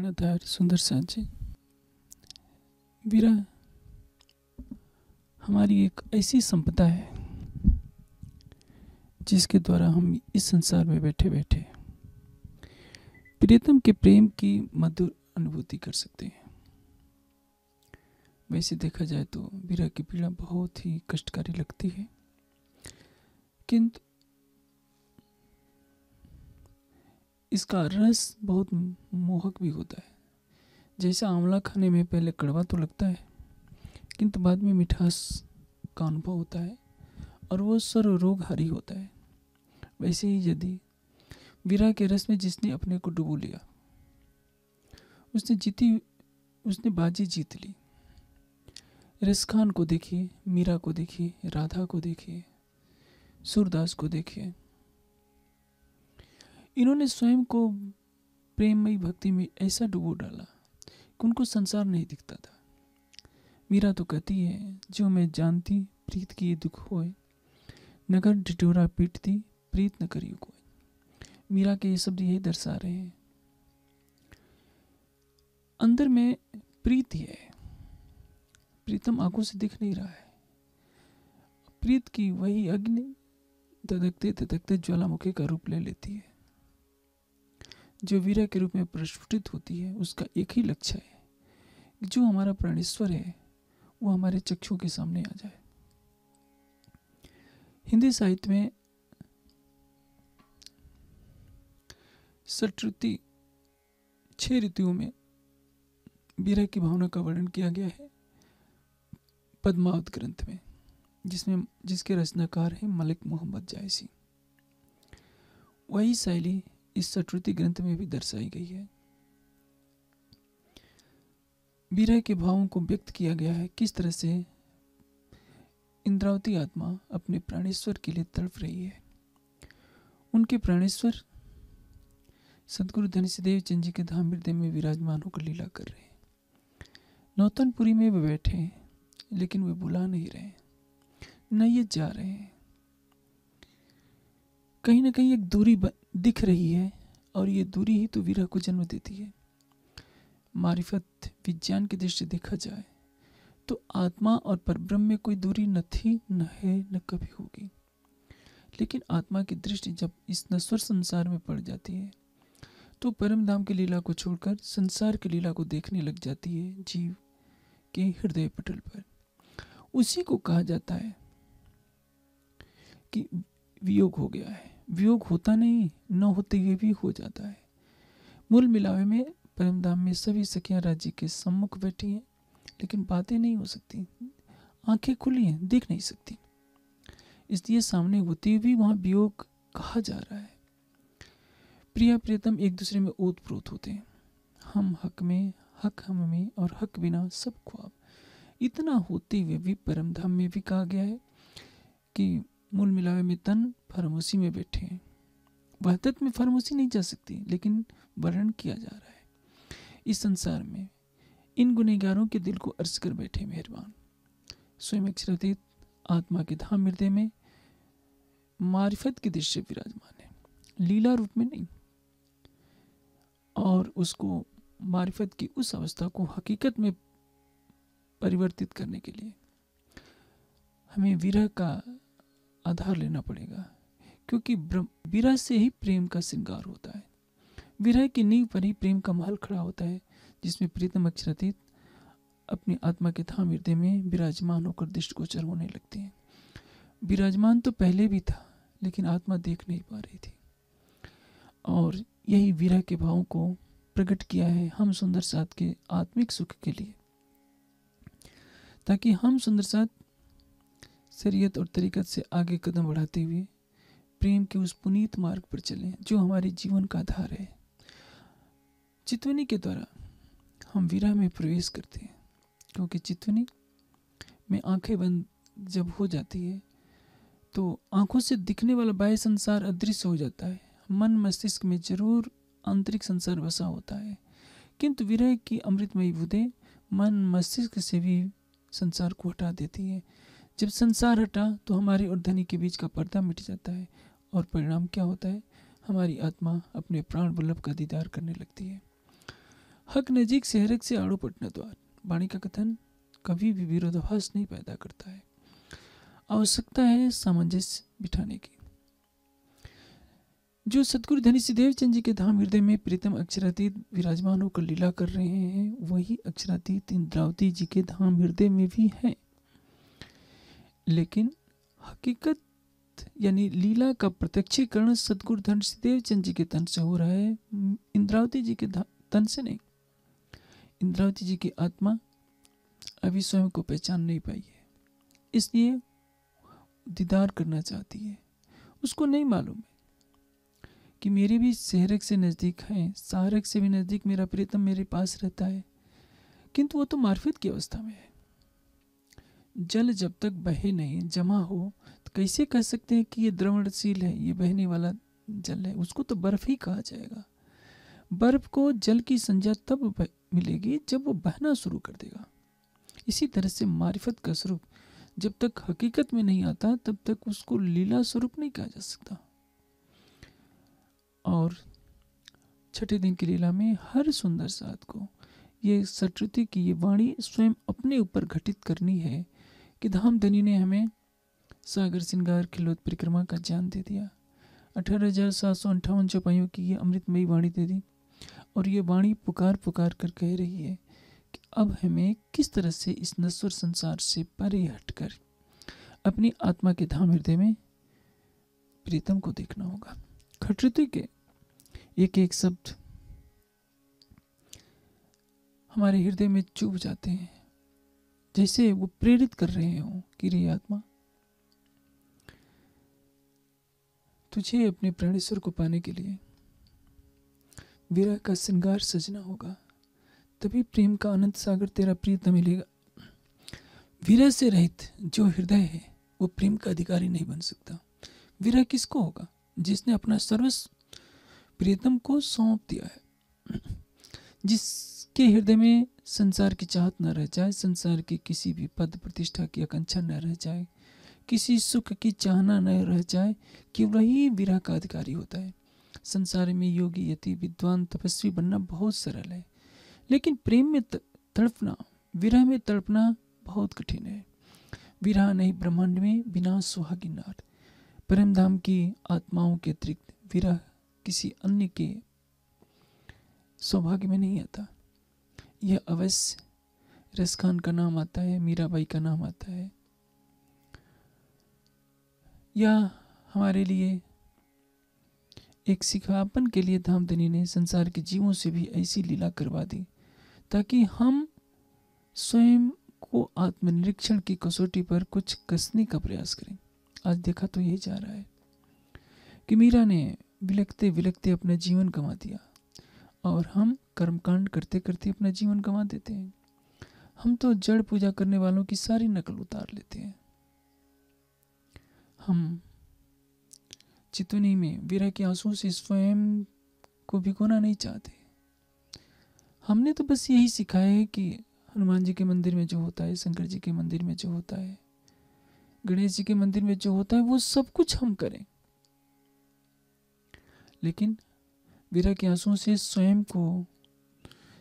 कर्णधार सुंदर साथ जी वीरा हमारी एक ऐसी संपदा है जिसके द्वारा हम इस संसार में बैठे बैठे प्रियतम के प्रेम की मधुर अनुभूति कर सकते हैं वैसे देखा जाए तो वीरा की पीड़ा बहुत ही कष्टकारी लगती है किंतु इसका रस बहुत मोहक भी होता है जैसे आंवला खाने में पहले कड़वा तो लगता है किंतु बाद में मिठास का अनुभव होता है और वो सर्व हरी होता है वैसे ही यदि वीरा के रस में जिसने अपने को डुबो लिया उसने जीती उसने बाजी जीत ली रस खान को देखिए मीरा को देखिए राधा को देखिए सूरदास को देखिए इन्होंने स्वयं को प्रेममयी भक्ति में ऐसा डुबो डाला कि उनको संसार नहीं दिखता था मीरा तो कहती है जो मैं जानती प्रीत की ये दुख होए नगर डिटोरा पीटती प्रीत न करियो को मीरा के ये शब्द यही दर्शा रहे हैं अंदर में प्रीति है प्रीतम आंखों से दिख नहीं रहा है प्रीत की वही अग्नि धधकते धधकते ज्वालामुखी का रूप ले लेती है जो वीरा के रूप में प्रस्फुटित होती है उसका एक ही लक्ष्य है जो हमारा प्राणेश्वर है वो हमारे चक्षु के सामने आ जाए हिंदी साहित्य में सटृति छह ऋतुओं में वीरा की भावना का वर्णन किया गया है पद्मावत ग्रंथ में जिसमें जिसके रचनाकार हैं मलिक मोहम्मद जायसी वही शैली इस सटुर्थी ग्रंथ में भी दर्शाई गई है विरह के भावों को व्यक्त किया गया है किस तरह से इंद्रावती आत्मा अपने प्राणेश्वर के लिए तड़फ रही है उनके प्राणेश्वर सदगुरु धनसिदेव चंद जी के धाम हृदय में विराजमान होकर लीला कर रहे हैं नौतनपुरी में वे बैठे हैं लेकिन वे बुला नहीं रहे न ये जा रहे हैं कहीं ना कहीं एक दूरी ब, दिख रही है और ये दूरी ही तो विरह को जन्म देती है मारिफत विज्ञान की दृष्टि देखा जाए तो आत्मा और परब्रह्म में कोई दूरी न थी न है न कभी होगी लेकिन आत्मा की दृष्टि जब इस नश्वर संसार में पड़ जाती है तो परम धाम की लीला को छोड़कर संसार की लीला को देखने लग जाती है जीव के हृदय पटल पर उसी को कहा जाता है कि वियोग हो गया है वियोग होता नहीं न होते हुए भी हो जाता है मूल मिलावे में परमधाम में सभी सखियां राज्य के सम्मुख बैठी हैं लेकिन बातें नहीं हो सकती आंखें खुली हैं देख नहीं सकती इसलिए सामने होते हुए भी वहाँ वियोग कहा जा रहा है प्रिया प्रियतम एक दूसरे में ओत प्रोत होते हैं हम हक में हक हम में और हक बिना सब ख्वाब इतना होते हुए भी परमधाम में भी कहा गया है कि मूल मिलावे में तन फरमोसी में बैठे हैं वहदत में फरमोसी नहीं जा सकती लेकिन वर्णन किया जा रहा है इस संसार में इन गुनहगारों के दिल को अर्ज कर बैठे मेहरबान स्वयं अक्षरातीत आत्मा के धाम हृदय में मारिफत के दृश्य विराजमान है लीला रूप में नहीं और उसको मारिफत की उस अवस्था को हकीकत में परिवर्तित करने के लिए हमें विरह का आधार लेना पड़ेगा क्योंकि विरह से ही प्रेम का श्रृंगार होता है विरह की नींव पर ही प्रेम का महल खड़ा होता है जिसमें प्रीतम अक्षरातीत अपनी आत्मा के थाम हृदय में विराजमान होकर दृष्ट गोचर होने लगते हैं विराजमान तो पहले भी था लेकिन आत्मा देख नहीं पा रही थी और यही विरह के भावों को प्रकट किया है हम सुंदर साथ के आत्मिक सुख के लिए ताकि हम सुंदर साथ शरीयत और तरीक़त से आगे कदम बढ़ाते हुए प्रेम के उस पुनीत मार्ग पर चलें जो हमारे जीवन का आधार है चितवनी के द्वारा हम विरह में प्रवेश करते हैं क्योंकि चितवनी में आंखें बंद जब हो जाती है तो आंखों से दिखने वाला बाह्य संसार अदृश्य हो जाता है मन मस्तिष्क में जरूर आंतरिक संसार बसा होता है किंतु विरह की अमृतमयी बुदें मन मस्तिष्क से भी संसार को हटा देती है जब संसार हटा तो हमारे और धनी के बीच का पर्दा मिट जाता है और परिणाम क्या होता है हमारी आत्मा अपने प्राण बल्लभ का दीदार करने लगती है हक नजीक से हरक से आड़ो पटना द्वार वाणी का कथन कभी भी विरोधाभास नहीं पैदा करता है आवश्यकता है सामंजस्य बिठाने की जो सतगुरु धनी देवचंद जी के धाम हृदय में प्रीतम अक्षरातीत विराजमान होकर लीला कर रहे हैं वही अक्षरातीत इंद्रावती जी के धाम हृदय में भी हैं लेकिन हकीकत यानी लीला का प्रत्यक्षीकरण सदगुरु धन देवचंद जी के तन से हो रहा है इंद्रावती जी के तन से नहीं इंद्रावती जी की आत्मा अभी स्वयं को पहचान नहीं पाई है इसलिए दीदार करना चाहती है उसको नहीं मालूम है कि मेरे भी शहरक से नज़दीक हैं सहरक से भी नज़दीक मेरा प्रीतम मेरे पास रहता है किंतु वो तो मार्फत की अवस्था में है जल जब तक बहे नहीं जमा हो तो कैसे कह सकते हैं कि ये द्रवणशील है ये बहने वाला जल है उसको तो बर्फ ही कहा जाएगा बर्फ को जल की संज्ञा तब मिलेगी जब वो बहना शुरू कर देगा इसी तरह से मारिफत का स्वरूप जब तक हकीकत में नहीं आता तब तक उसको लीला स्वरूप नहीं कहा जा सकता और छठे दिन की लीला में हर सुंदर साथ को ये सटृति की ये वाणी स्वयं अपने ऊपर घटित करनी है कि धनी ने हमें सागर सिंगार खिलौत परिक्रमा का ज्ञान दे दिया अठारह हजार सात सौ अंठावन चौपाइयों की ये अमृतमयी वाणी दे दी और ये वाणी पुकार पुकार कर कह रही है कि अब हमें किस तरह से इस नस्वर संसार से परे हटकर अपनी आत्मा के धाम हृदय में प्रीतम को देखना होगा खटृति के एक एक शब्द हमारे हृदय में चुभ जाते हैं जैसे वो प्रेरित कर रहे हो कि आत्मा तुझे अपने प्राणेश्वर को पाने के लिए वीरा का श्रृंगार सजना होगा तभी प्रेम का अनंत सागर तेरा प्रियतम मिलेगा वीरा से रहित जो हृदय है वो प्रेम का अधिकारी नहीं बन सकता वीरा किसको होगा जिसने अपना सर्वस्व प्रियतम को सौंप दिया है जिस जिसके हृदय में संसार की चाहत न रह जाए संसार की किसी भी पद प्रतिष्ठा की आकांक्षा न रह जाए किसी सुख की चाहना न रह जाए कि वही विरह का अधिकारी होता है संसार में योगी यति विद्वान तपस्वी बनना बहुत सरल है लेकिन प्रेम में तड़पना विरह में तड़पना बहुत कठिन है विरह नहीं ब्रह्मांड में बिना सुहागी नाथ परम धाम की आत्माओं के अतिरिक्त विरह किसी अन्य के सौभाग्य में नहीं आता यह अवश्य रस खान का नाम आता है मीराबाई का नाम आता है या हमारे लिए एक सिखापन के लिए धामधनी ने संसार के जीवों से भी ऐसी लीला करवा दी ताकि हम स्वयं को आत्मनिरीक्षण की कसौटी पर कुछ कसने का प्रयास करें आज देखा तो यही जा रहा है कि मीरा ने विलकते विलकते अपना जीवन कमा दिया और हम कर्मकांड करते करते अपना जीवन गंवा देते हैं हम तो जड़ पूजा करने वालों की सारी नकल उतार लेते हैं हम चितुनी में विरह के आंसू से स्वयं को भिगोना नहीं चाहते हमने तो बस यही सिखाया है कि हनुमान जी के मंदिर में जो होता है शंकर जी के मंदिर में जो होता है गणेश जी के मंदिर में जो होता है वो सब कुछ हम करें लेकिन विरह के आंसुओं से स्वयं को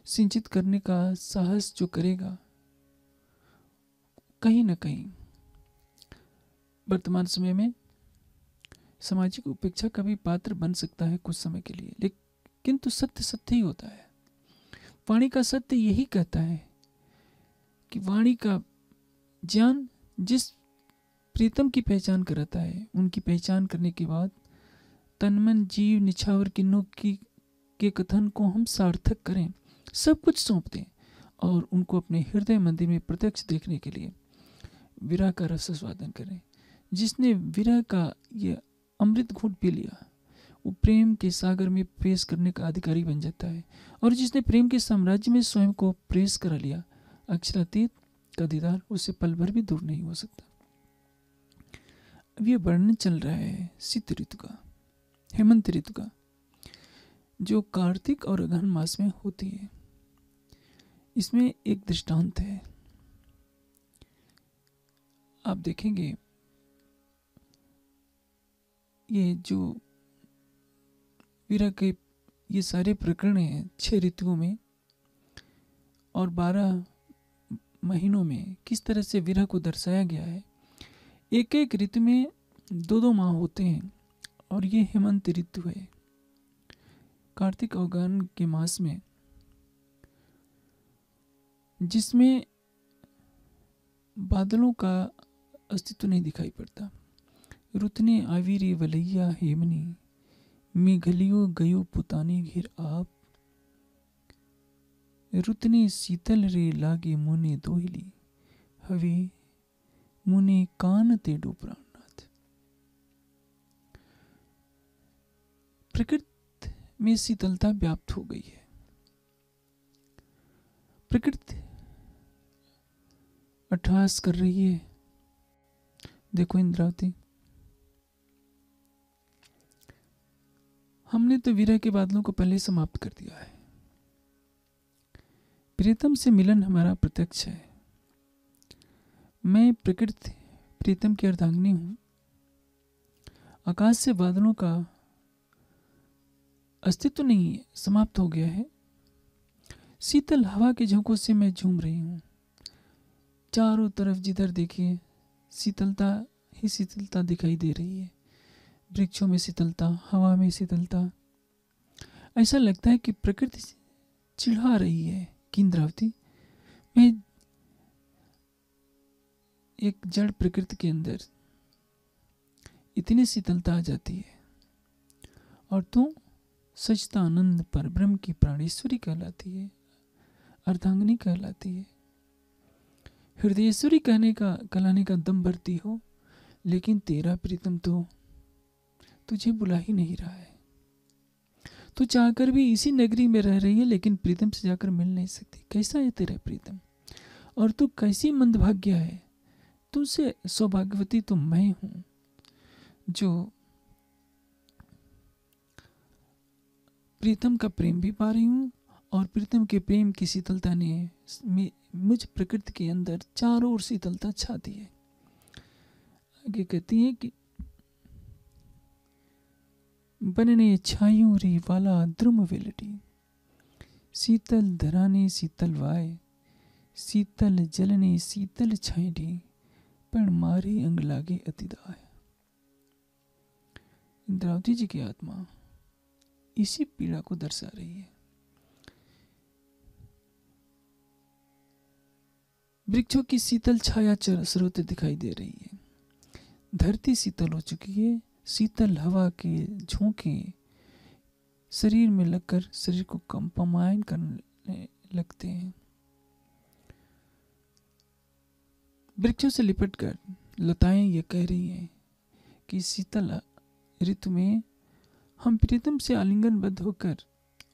सिंचित करने का साहस जो करेगा कहीं ना कहीं वर्तमान समय में सामाजिक उपेक्षा का भी पात्र बन सकता है कुछ समय के लिए लेकिन तो सत्य सत्य ही होता है वाणी का सत्य यही कहता है कि वाणी का ज्ञान जिस प्रीतम की पहचान कराता है उनकी पहचान करने के बाद तनमन जीव निछावर किन्नों की के कथन को हम सार्थक करें सब कुछ सौंप दें और उनको अपने हृदय मंदिर में प्रत्यक्ष देखने के लिए विरह का रस स्वादन करें जिसने विरह का यह अमृत घूट पी लिया वो प्रेम के सागर में प्रेस करने का अधिकारी बन जाता है और जिसने प्रेम के साम्राज्य में स्वयं को प्रेस करा लिया अक्षरातीत का दीदार उससे पल भर भी दूर नहीं हो सकता अब यह वर्णन चल रहा है शीत ऋतु का हेमंत ऋतु का जो कार्तिक और अगहन मास में होती है इसमें एक दृष्टांत है आप देखेंगे ये जो वीरा के ये सारे प्रकरण हैं छः ऋतुओं में और बारह महीनों में किस तरह से विरह को दर्शाया गया है एक एक ऋतु में दो दो माह होते हैं और ये हेमंत ऋतु है कार्तिक अवगान के मास में जिसमें बादलों का अस्तित्व नहीं दिखाई पड़ता रुतने आवीरे वलैया हेमनी मेघलियो गयो पुताने घिर आप रुतने शीतल रे लागे मुने दोहली हवे मुने कान ते डोपरानाथ प्रकृति में शीतलता व्याप्त हो गई है प्रकृति अट्ठास कर रही है देखो इंद्रावती हमने तो वीरा के बादलों को पहले समाप्त कर दिया है प्रीतम से मिलन हमारा प्रत्यक्ष है मैं प्रकृति प्रीतम की अर्धांग्नि हूँ आकाश से बादलों का अस्तित्व नहीं समाप्त हो गया है शीतल हवा के झोंकों से मैं झूम रही हूँ चारों तरफ जिधर देखिए शीतलता ही शीतलता दिखाई दे रही है वृक्षों में शीतलता हवा में शीतलता ऐसा लगता है कि प्रकृति चिढ़ा रही है कि इंद्रावती मैं एक जड़ प्रकृति के अंदर इतनी शीतलता आ जाती है और तू सचता आनंद पर ब्रह्म की प्राणेश्वरी कहलाती है अर्धांगनी कहलाती है हृदयेश्वरी तो कहने का कहलाने का दम भरती हो लेकिन तेरा प्रीतम तो तुझे बुला ही नहीं रहा है तू चाहकर भी इसी नगरी में रह रही है लेकिन प्रीतम से जाकर मिल नहीं सकती कैसा है तेरा प्रीतम और तू कैसी मंदभाग्य है तुझसे सौभाग्यवती तो मैं हूँ जो प्रीतम का प्रेम भी पा रही हूँ और प्रीतम के प्रेम की शीतलता ने मुझ प्रकृति के अंदर चारों ओर शीतलता छाती है आगे कहती है कि बनने छायों रे वाला द्रुम विलटी शीतल धराने शीतल वाय शीतल जलने शीतल छायडी पण मारे अंग लागे अतिदाय इंद्रावती जी की आत्मा इसी पीड़ा को दर्शा रही है वृक्षों की शीतल छाया स्रोत दिखाई दे रही है धरती शीतल हो चुकी है शीतल हवा के झोंके शरीर में लगकर शरीर को कंपमायन करने लगते हैं वृक्षों से लिपट कर लताएं ये कह रही हैं कि शीतल ऋतु में हम प्रीतम से आलिंगनबद्ध होकर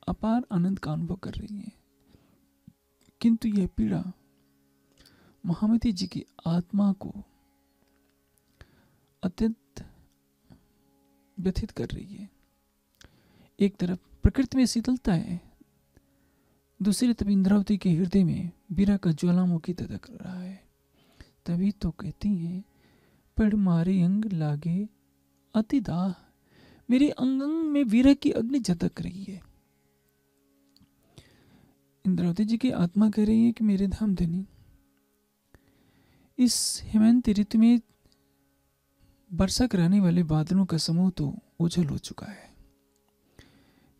अपार आनंद का अनुभव कर रही हैं किंतु यह पीड़ा महामती जी की आत्मा को अत्यंत व्यथित कर रही है एक तरफ प्रकृति में शीतलता है दूसरी तरफ इंद्रावती के हृदय में बीरा का ज्वालामुखी तदक रहा है तभी तो कहती है पर मारे अंग लागे अति दाह मेरे अंग अंग में वीरा की अग्नि झटक रही है इंद्रावती जी की आत्मा कह रही है कि मेरे धाम धनी इस हेमंत ऋतु में बरसा रहने वाले बादलों का समूह तो उछल हो चुका है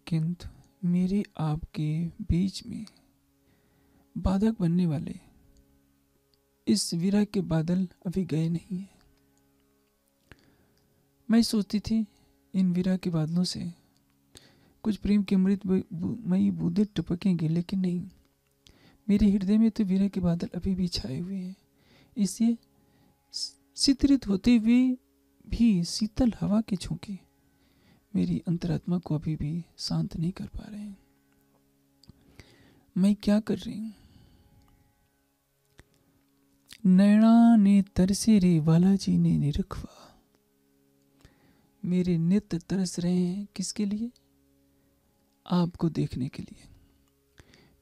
किंतु मेरे आपके बीच में बाधक बनने वाले इस विरह के बादल अभी गए नहीं हैं मैं सोचती थी इन विरह के बादलों से कुछ प्रेम के अमृत मई बूदे टपकेंगे लेकिन नहीं मेरे हृदय में तो विरह के बादल अभी भी छाए हुए हैं इसे चित्रित होते हुए भी शीतल हवा के झोंके मेरी अंतरात्मा को अभी भी शांत नहीं कर पा रहे हैं मैं क्या कर रही हूं नैणा ने तरसे रे बालाजी ने निरखवा मेरे नित्य तरस रहे हैं किसके लिए आपको देखने के लिए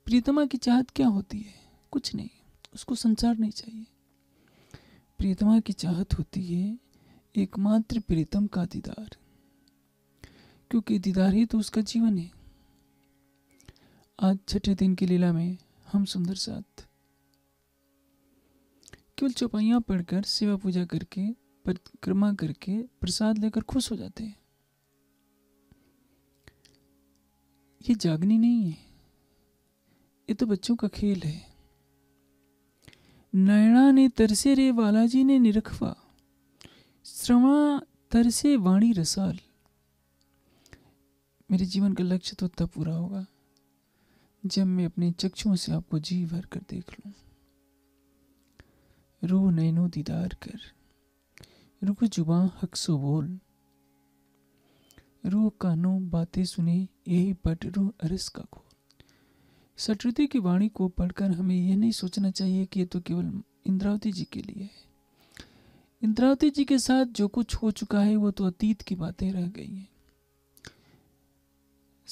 प्रीतमा की चाहत क्या होती है कुछ नहीं उसको संसार नहीं चाहिए प्रीतमा की चाहत होती है एकमात्र प्रीतम का दीदार क्योंकि दीदार ही तो उसका जीवन है आज छठे दिन की लीला में हम सुंदर साथ केवल चौपाइया पढ़कर सेवा पूजा करके परिक्रमा करके प्रसाद लेकर खुश हो जाते हैं ये जागनी नहीं है ये तो बच्चों का खेल है नैणा ने तरसे रे बालाजी ने निरखवा श्रवा तरसे वाणी रसाल मेरे जीवन का लक्ष्य तो तब पूरा होगा जब मैं अपने चक्षुओं से आपको जी भर कर देख लू रू नैनो दीदार कर रुको जुबा हक सो बोल रू कानो बातें सुने यही बट रू अरस का खोल सटृति की वाणी को पढ़कर हमें यह नहीं सोचना चाहिए कि ये तो केवल इंद्रावती जी के लिए है इंद्रावती जी के साथ जो कुछ हो चुका है वो तो अतीत की बातें रह गई हैं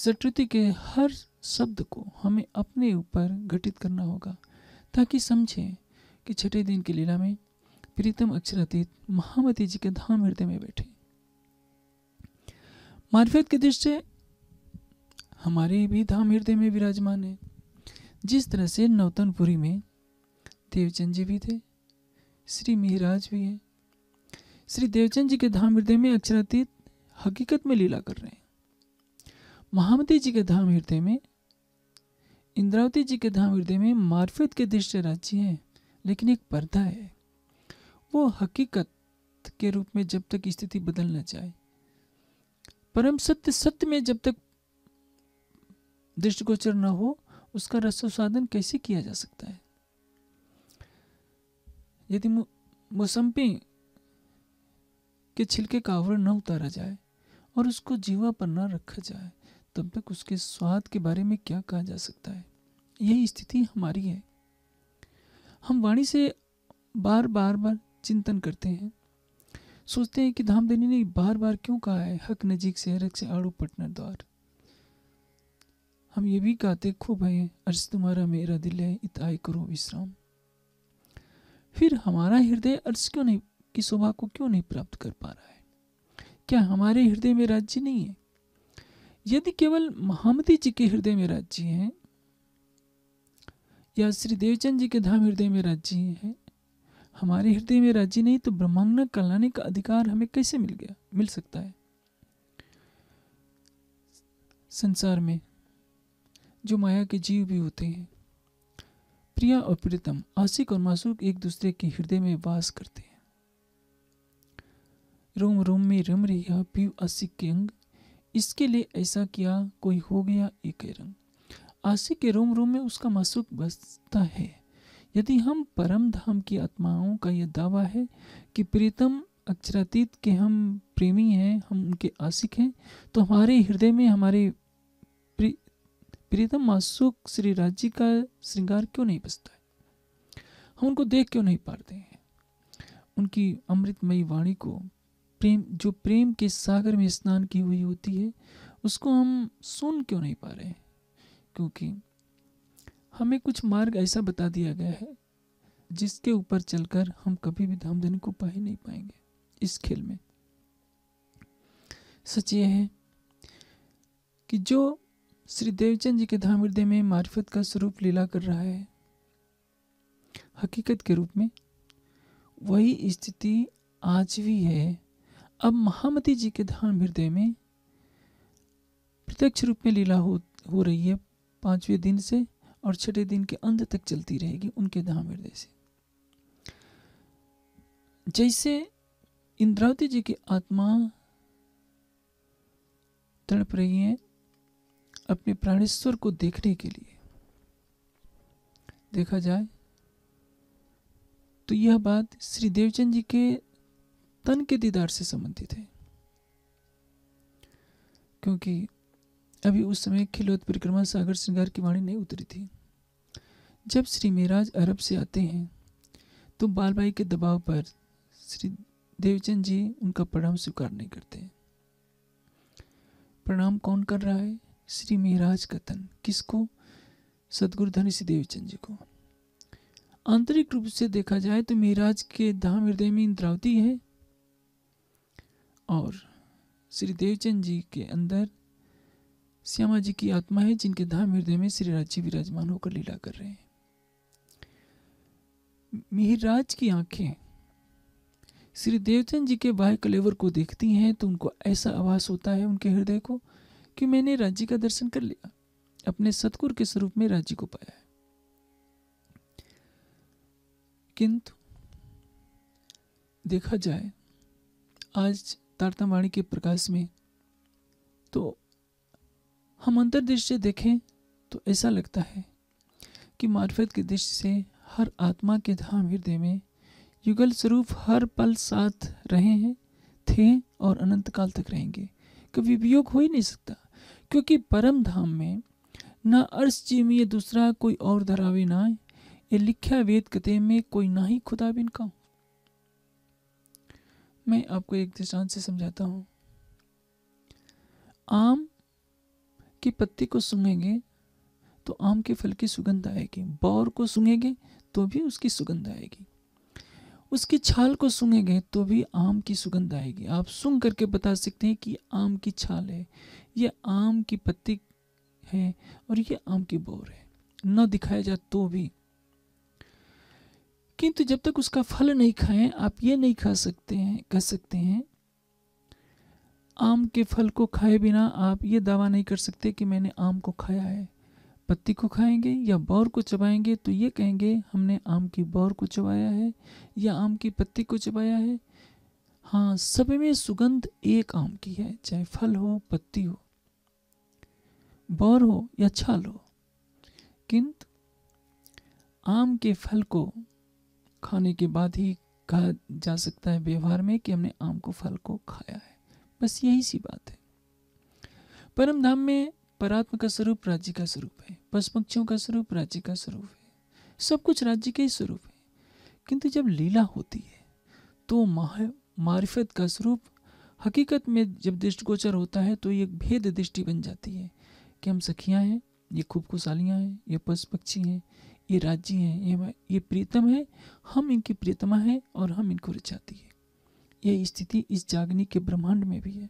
सटृति के हर शब्द को हमें अपने ऊपर घटित करना होगा ताकि समझें कि छठे दिन की लीला में प्रीतम अक्षरातीत महामती जी के धाम हृदय में बैठे मार्फियत की दृष्टि हमारे भी धाम हृदय में विराजमान है जिस तरह से नौतनपुरी में देवचंद जी भी थे श्री मिहराज भी हैं श्री देवचंद जी के धाम हृदय में अक्षरातीत हकीकत में लीला कर रहे हैं महामती जी के धाम हृदय में इंद्रावती जी के धाम हृदय में मार्फत के दृश्य राज्य है लेकिन एक पर्दा है वो हकीकत के रूप में जब तक स्थिति बदल ना जाए परम सत्य सत्य में जब तक दृष्टिगोचर न हो उसका रस कैसे किया जा सकता है यदि मौसम्पी के छिलके का आवरण न उतारा जाए और उसको जीवा पर न रखा जाए तब तक उसके स्वाद के बारे में क्या कहा जा सकता है यही स्थिति हमारी है हम वाणी से बार बार बार चिंतन करते हैं सोचते हैं कि धाम देने ने बार बार क्यों कहा है हक नजीक से हरक से आड़ू पटना द्वार हम ये भी गाते खूब हैं अर्ज तुम्हारा मेरा दिल है इताई करो विश्राम फिर हमारा हृदय अर्ज क्यों नहीं की शोभा को क्यों नहीं प्राप्त कर पा रहा है क्या हमारे हृदय में राज्य नहीं है यदि केवल महामती जी के हृदय में राज्य है या श्री देवचंद जी के धाम हृदय में राज्य है हमारे हृदय में राज्य नहीं तो ब्रह्मांगना कल्याण का अधिकार हमें कैसे मिल गया मिल सकता है संसार में जो माया के जीव भी होते हैं प्रिया और प्रीतम आशिक और मासूक एक दूसरे के हृदय में वास करते हैं रोम रोम में रम रही पी आशिक के अंग इसके लिए ऐसा किया कोई हो गया एक रंग आशिक के रोम रोम में उसका मासूक बसता है यदि हम परम धाम की आत्माओं का यह दावा है कि प्रीतम अक्षरातीत के हम प्रेमी हैं हम उनके आशिक हैं तो हमारे हृदय में हमारे प्रीतम मासूक श्री राज्य का श्रृंगार क्यों नहीं बसता है हम उनको देख क्यों नहीं पाते हैं उनकी अमृतमयी वाणी को प्रेम जो प्रेम के सागर में स्नान की हुई होती है उसको हम सुन क्यों नहीं पा रहे हैं क्योंकि हमें कुछ मार्ग ऐसा बता दिया गया है जिसके ऊपर चलकर हम कभी भी धामधनी को पा ही नहीं पाएंगे इस खेल में सच ये है कि जो श्री देवचंद जी के धाम हृदय में मार्फत का स्वरूप लीला कर रहा है हकीकत के रूप में वही स्थिति आज भी है अब महामती जी के धाम हृदय में प्रत्यक्ष रूप में लीला हो हो रही है पांचवें दिन से और छठे दिन के अंत तक चलती रहेगी उनके धाम हृदय से जैसे इंद्रावती जी की आत्मा तड़प रही है अपने प्राणेश्वर को देखने के लिए देखा जाए तो यह बात श्री देवचंद जी के तन के दीदार से संबंधित है क्योंकि अभी उस समय खिलौत परिक्रमा सागर श्रृंगार की वाणी नहीं उतरी थी जब श्री मेराज अरब से आते हैं तो बालबाई के दबाव पर श्री देवचंद जी उनका प्रणाम स्वीकार नहीं करते प्रणाम कौन कर रहा है श्री मिहराज कथन किसको सदगुरु धन श्री देवचंद जी को आंतरिक रूप से देखा जाए तो मिहराज के धाम हृदय में इंद्रावती है और श्री देवचंद जी के अंदर श्यामा जी की आत्मा है जिनके धाम हृदय में श्री राजी विराजमान होकर लीला कर रहे हैं मिहराज की आंखें श्री देवचंद जी के बाह्य कलेवर को देखती हैं तो उनको ऐसा आवास होता है उनके हृदय को कि मैंने राजी का दर्शन कर लिया अपने सतगुर के स्वरूप में राजी को पाया है किंतु देखा जाए आज तारतावाणी के प्रकाश में तो हम अंतर से देखें तो ऐसा लगता है कि मार्फत की दृष्टि से हर आत्मा के धाम हृदय में युगल स्वरूप हर पल साथ रहे हैं थे और अनंत काल तक रहेंगे कभी वियोग हो ही नहीं सकता क्योंकि परम धाम में न अर्श जी में दूसरा कोई और धरावे ना ये लिखा वेद कते में कोई ना ही खुदा बिन का मैं आपको एक दृष्टांत से समझाता हूँ आम की पत्ती को सूंघेंगे तो आम के फल की सुगंध आएगी बौर को सूंघेंगे तो भी उसकी सुगंध आएगी उसकी छाल को सूंघेंगे तो भी आम की सुगंध आएगी आप सूंघ करके बता सकते हैं कि आम की छाल है ये आम की पत्ती है और ये आम की बोर है न दिखाया जाए तो भी किंतु जब तक उसका फल नहीं खाएं आप ये नहीं खा सकते हैं कह सकते हैं आम के फल को खाए बिना आप ये दावा नहीं कर सकते कि मैंने आम को खाया है पत्ती को खाएंगे या बौर को चबाएंगे तो ये कहेंगे हमने आम की बौर को चबाया है या आम की पत्ती को चबाया है हाँ सभी में सुगंध एक आम की है चाहे फल हो पत्ती हो बौर हो या छाल हो किंतु आम के फल को खाने के बाद ही कहा जा सकता है व्यवहार में कि हमने आम को फल को खाया है बस यही सी बात है परम धाम में परात्म का स्वरूप राज्य का स्वरूप है पशु पक्षियों का स्वरूप राज्य का स्वरूप है सब कुछ राज्य के ही स्वरूप है किंतु जब लीला होती है तो मह मार्फत का स्वरूप हकीकत में जब दृष्टिगोचर होता है तो ये भेद दृष्टि बन जाती है कि हम सखियाँ हैं ये खूब खुशहालियाँ हैं ये पशु पक्षी हैं ये राज्य हैं ये ये प्रीतम है हम इनकी प्रीतमा हैं और हम इनको रचाती है यह स्थिति इस जागनी के ब्रह्मांड में भी है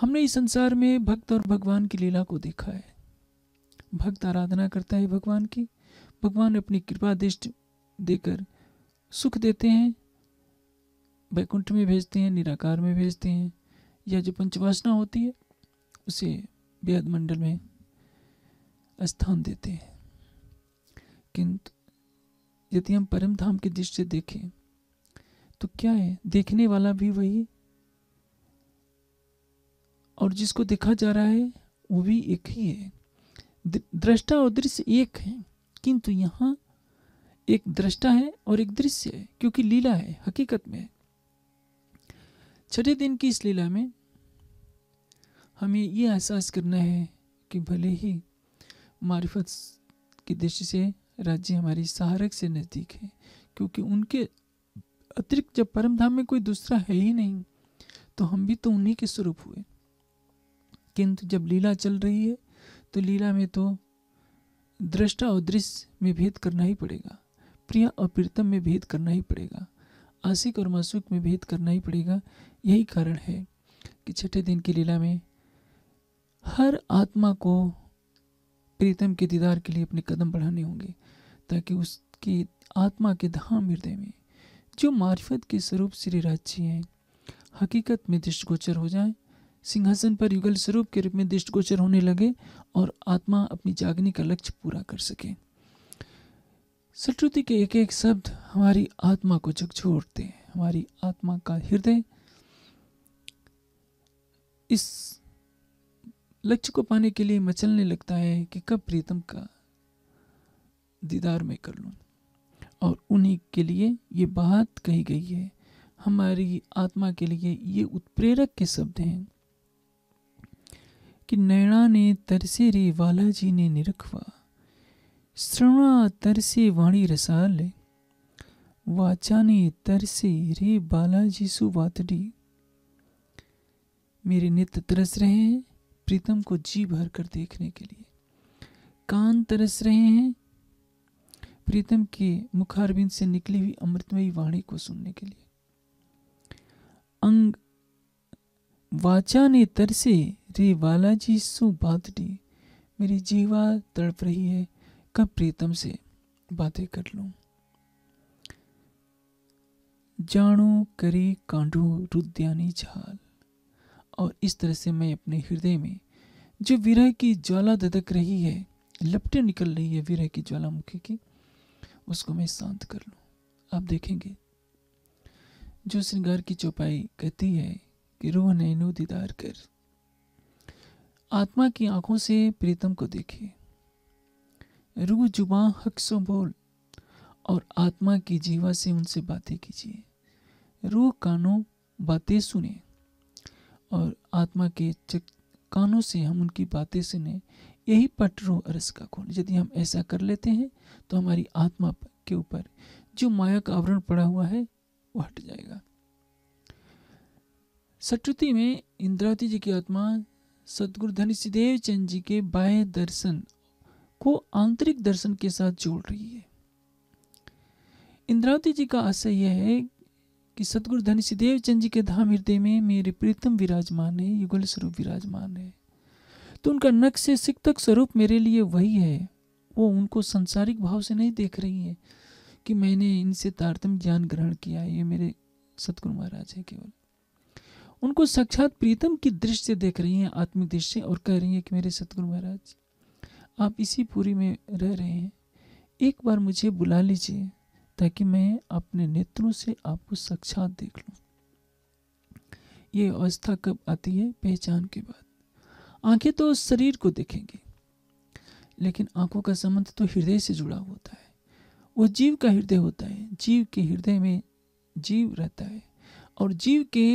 हमने इस संसार में भक्त और भगवान की लीला को देखा है भक्त आराधना करता है भगवान की भगवान अपनी कृपा दृष्टि देकर सुख देते हैं वैकुंठ में भेजते हैं निराकार में भेजते हैं या जो पंचवासना होती है उसे वेद मंडल में स्थान देते हैं किंतु यदि हम परम धाम की दृष्टि से देखें तो क्या है देखने वाला भी वही और जिसको देखा जा रहा है वो भी एक ही है दृष्टा और दृश्य एक है किंतु यहाँ एक दृष्टा है और एक दृश्य है क्योंकि लीला है हकीकत में है छठे दिन की इस लीला में हमें ये एहसास करना है कि भले ही मारिफत की दृष्टि से राज्य हमारी सहारक से नज़दीक है क्योंकि उनके अतिरिक्त जब परमधाम में कोई दूसरा है ही नहीं तो हम भी तो उन्हीं के स्वरूप हुए किंतु जब लीला चल रही है तो लीला में तो दृष्टा और दृश्य में भेद करना ही पड़ेगा प्रिया और प्रीतम में भेद करना ही पड़ेगा आशिक और मासुक में भेद करना ही पड़ेगा यही कारण है कि छठे दिन की लीला में हर आत्मा को प्रीतम के दीदार के लिए अपने कदम बढ़ाने होंगे ताकि उसकी आत्मा के धाम हृदय में जो मार्फत के स्वरूप श्री राज्य हैं हकीकत में दृष्टगोचर हो जाए सिंहासन पर युगल स्वरूप के रूप में दृष्टगोचर होने लगे और आत्मा अपनी जागने का लक्ष्य पूरा कर सके सत्रुति के एक एक शब्द हमारी आत्मा को झकझोरते हैं हमारी आत्मा का हृदय इस लक्ष्य को पाने के लिए मचलने लगता है कि कब प्रीतम का दीदार मैं कर लूँ और उन्हीं के लिए ये बात कही गई है हमारी आत्मा के लिए ये उत्प्रेरक के शब्द हैं कि नैणा ने तरसे रे बालाजी ने निरखवा श्रवणा तरसे वाणी रसाल वाचा ने तरसे रे बालाजी सुवातडी मेरे नित्य तरस रहे हैं प्रीतम को जी भर कर देखने के लिए कान तरस रहे हैं प्रीतम के मुखारबिंद से निकली हुई अमृतमयी वाणी को सुनने के लिए अंग वाचा ने तरसे रे बालाजी सु बातडी मेरी जीवा तड़प रही है कब प्रीतम से बातें कर लू जानो करी कांडू रुद्यानी झाल और इस तरह से मैं अपने हृदय में जो विरह की ज्वाला ददक रही है लपटे निकल रही है विरह की ज्वालामुखी की उसको मैं शांत कर लूँ आप देखेंगे जो श्रृंगार की चौपाई कहती है कि रूह नैनो दीदार कर आत्मा की आंखों से प्रीतम को देखे रूह जुबा हक सो बोल और आत्मा की जीवा से उनसे बातें कीजिए रूह कानों बातें सुने और आत्मा के कानों से हम उनकी बातें सुने यही पटरो अरस का खून यदि हम ऐसा कर लेते हैं तो हमारी आत्मा के ऊपर जो माया का आवरण पड़ा हुआ है वो हट जाएगा सटुति में इंद्रावती जी की आत्मा सदगुरु धनी सिदेव चंद जी के बाह्य दर्शन को आंतरिक दर्शन के साथ जोड़ रही है इंद्रावती जी का आशय यह है कि सदगुरु धनी सिद्धेव चंद जी के धाम हृदय में मेरे प्रीतम विराजमान है युगल स्वरूप विराजमान है तो उनका नक्शे सिक्तक स्वरूप मेरे लिए वही है वो उनको संसारिक भाव से नहीं देख रही है कि मैंने इनसे तारतम ज्ञान ग्रहण किया ये मेरे सतगुरु महाराज है केवल उनको साक्षात प्रीतम की दृष्टि से देख रही हैं आत्मिक दृष्टि से और कह रही हैं कि मेरे सतगुरु महाराज आप इसी पूरी में रह रहे हैं एक बार मुझे बुला लीजिए ताकि मैं अपने नेत्रों से आपको साक्षात देख लूं। ये अवस्था कब आती है पहचान के बाद आंखें तो शरीर को देखेंगी लेकिन आंखों का संबंध तो हृदय से जुड़ा होता है वो जीव का हृदय होता है जीव के हृदय में जीव रहता है और जीव के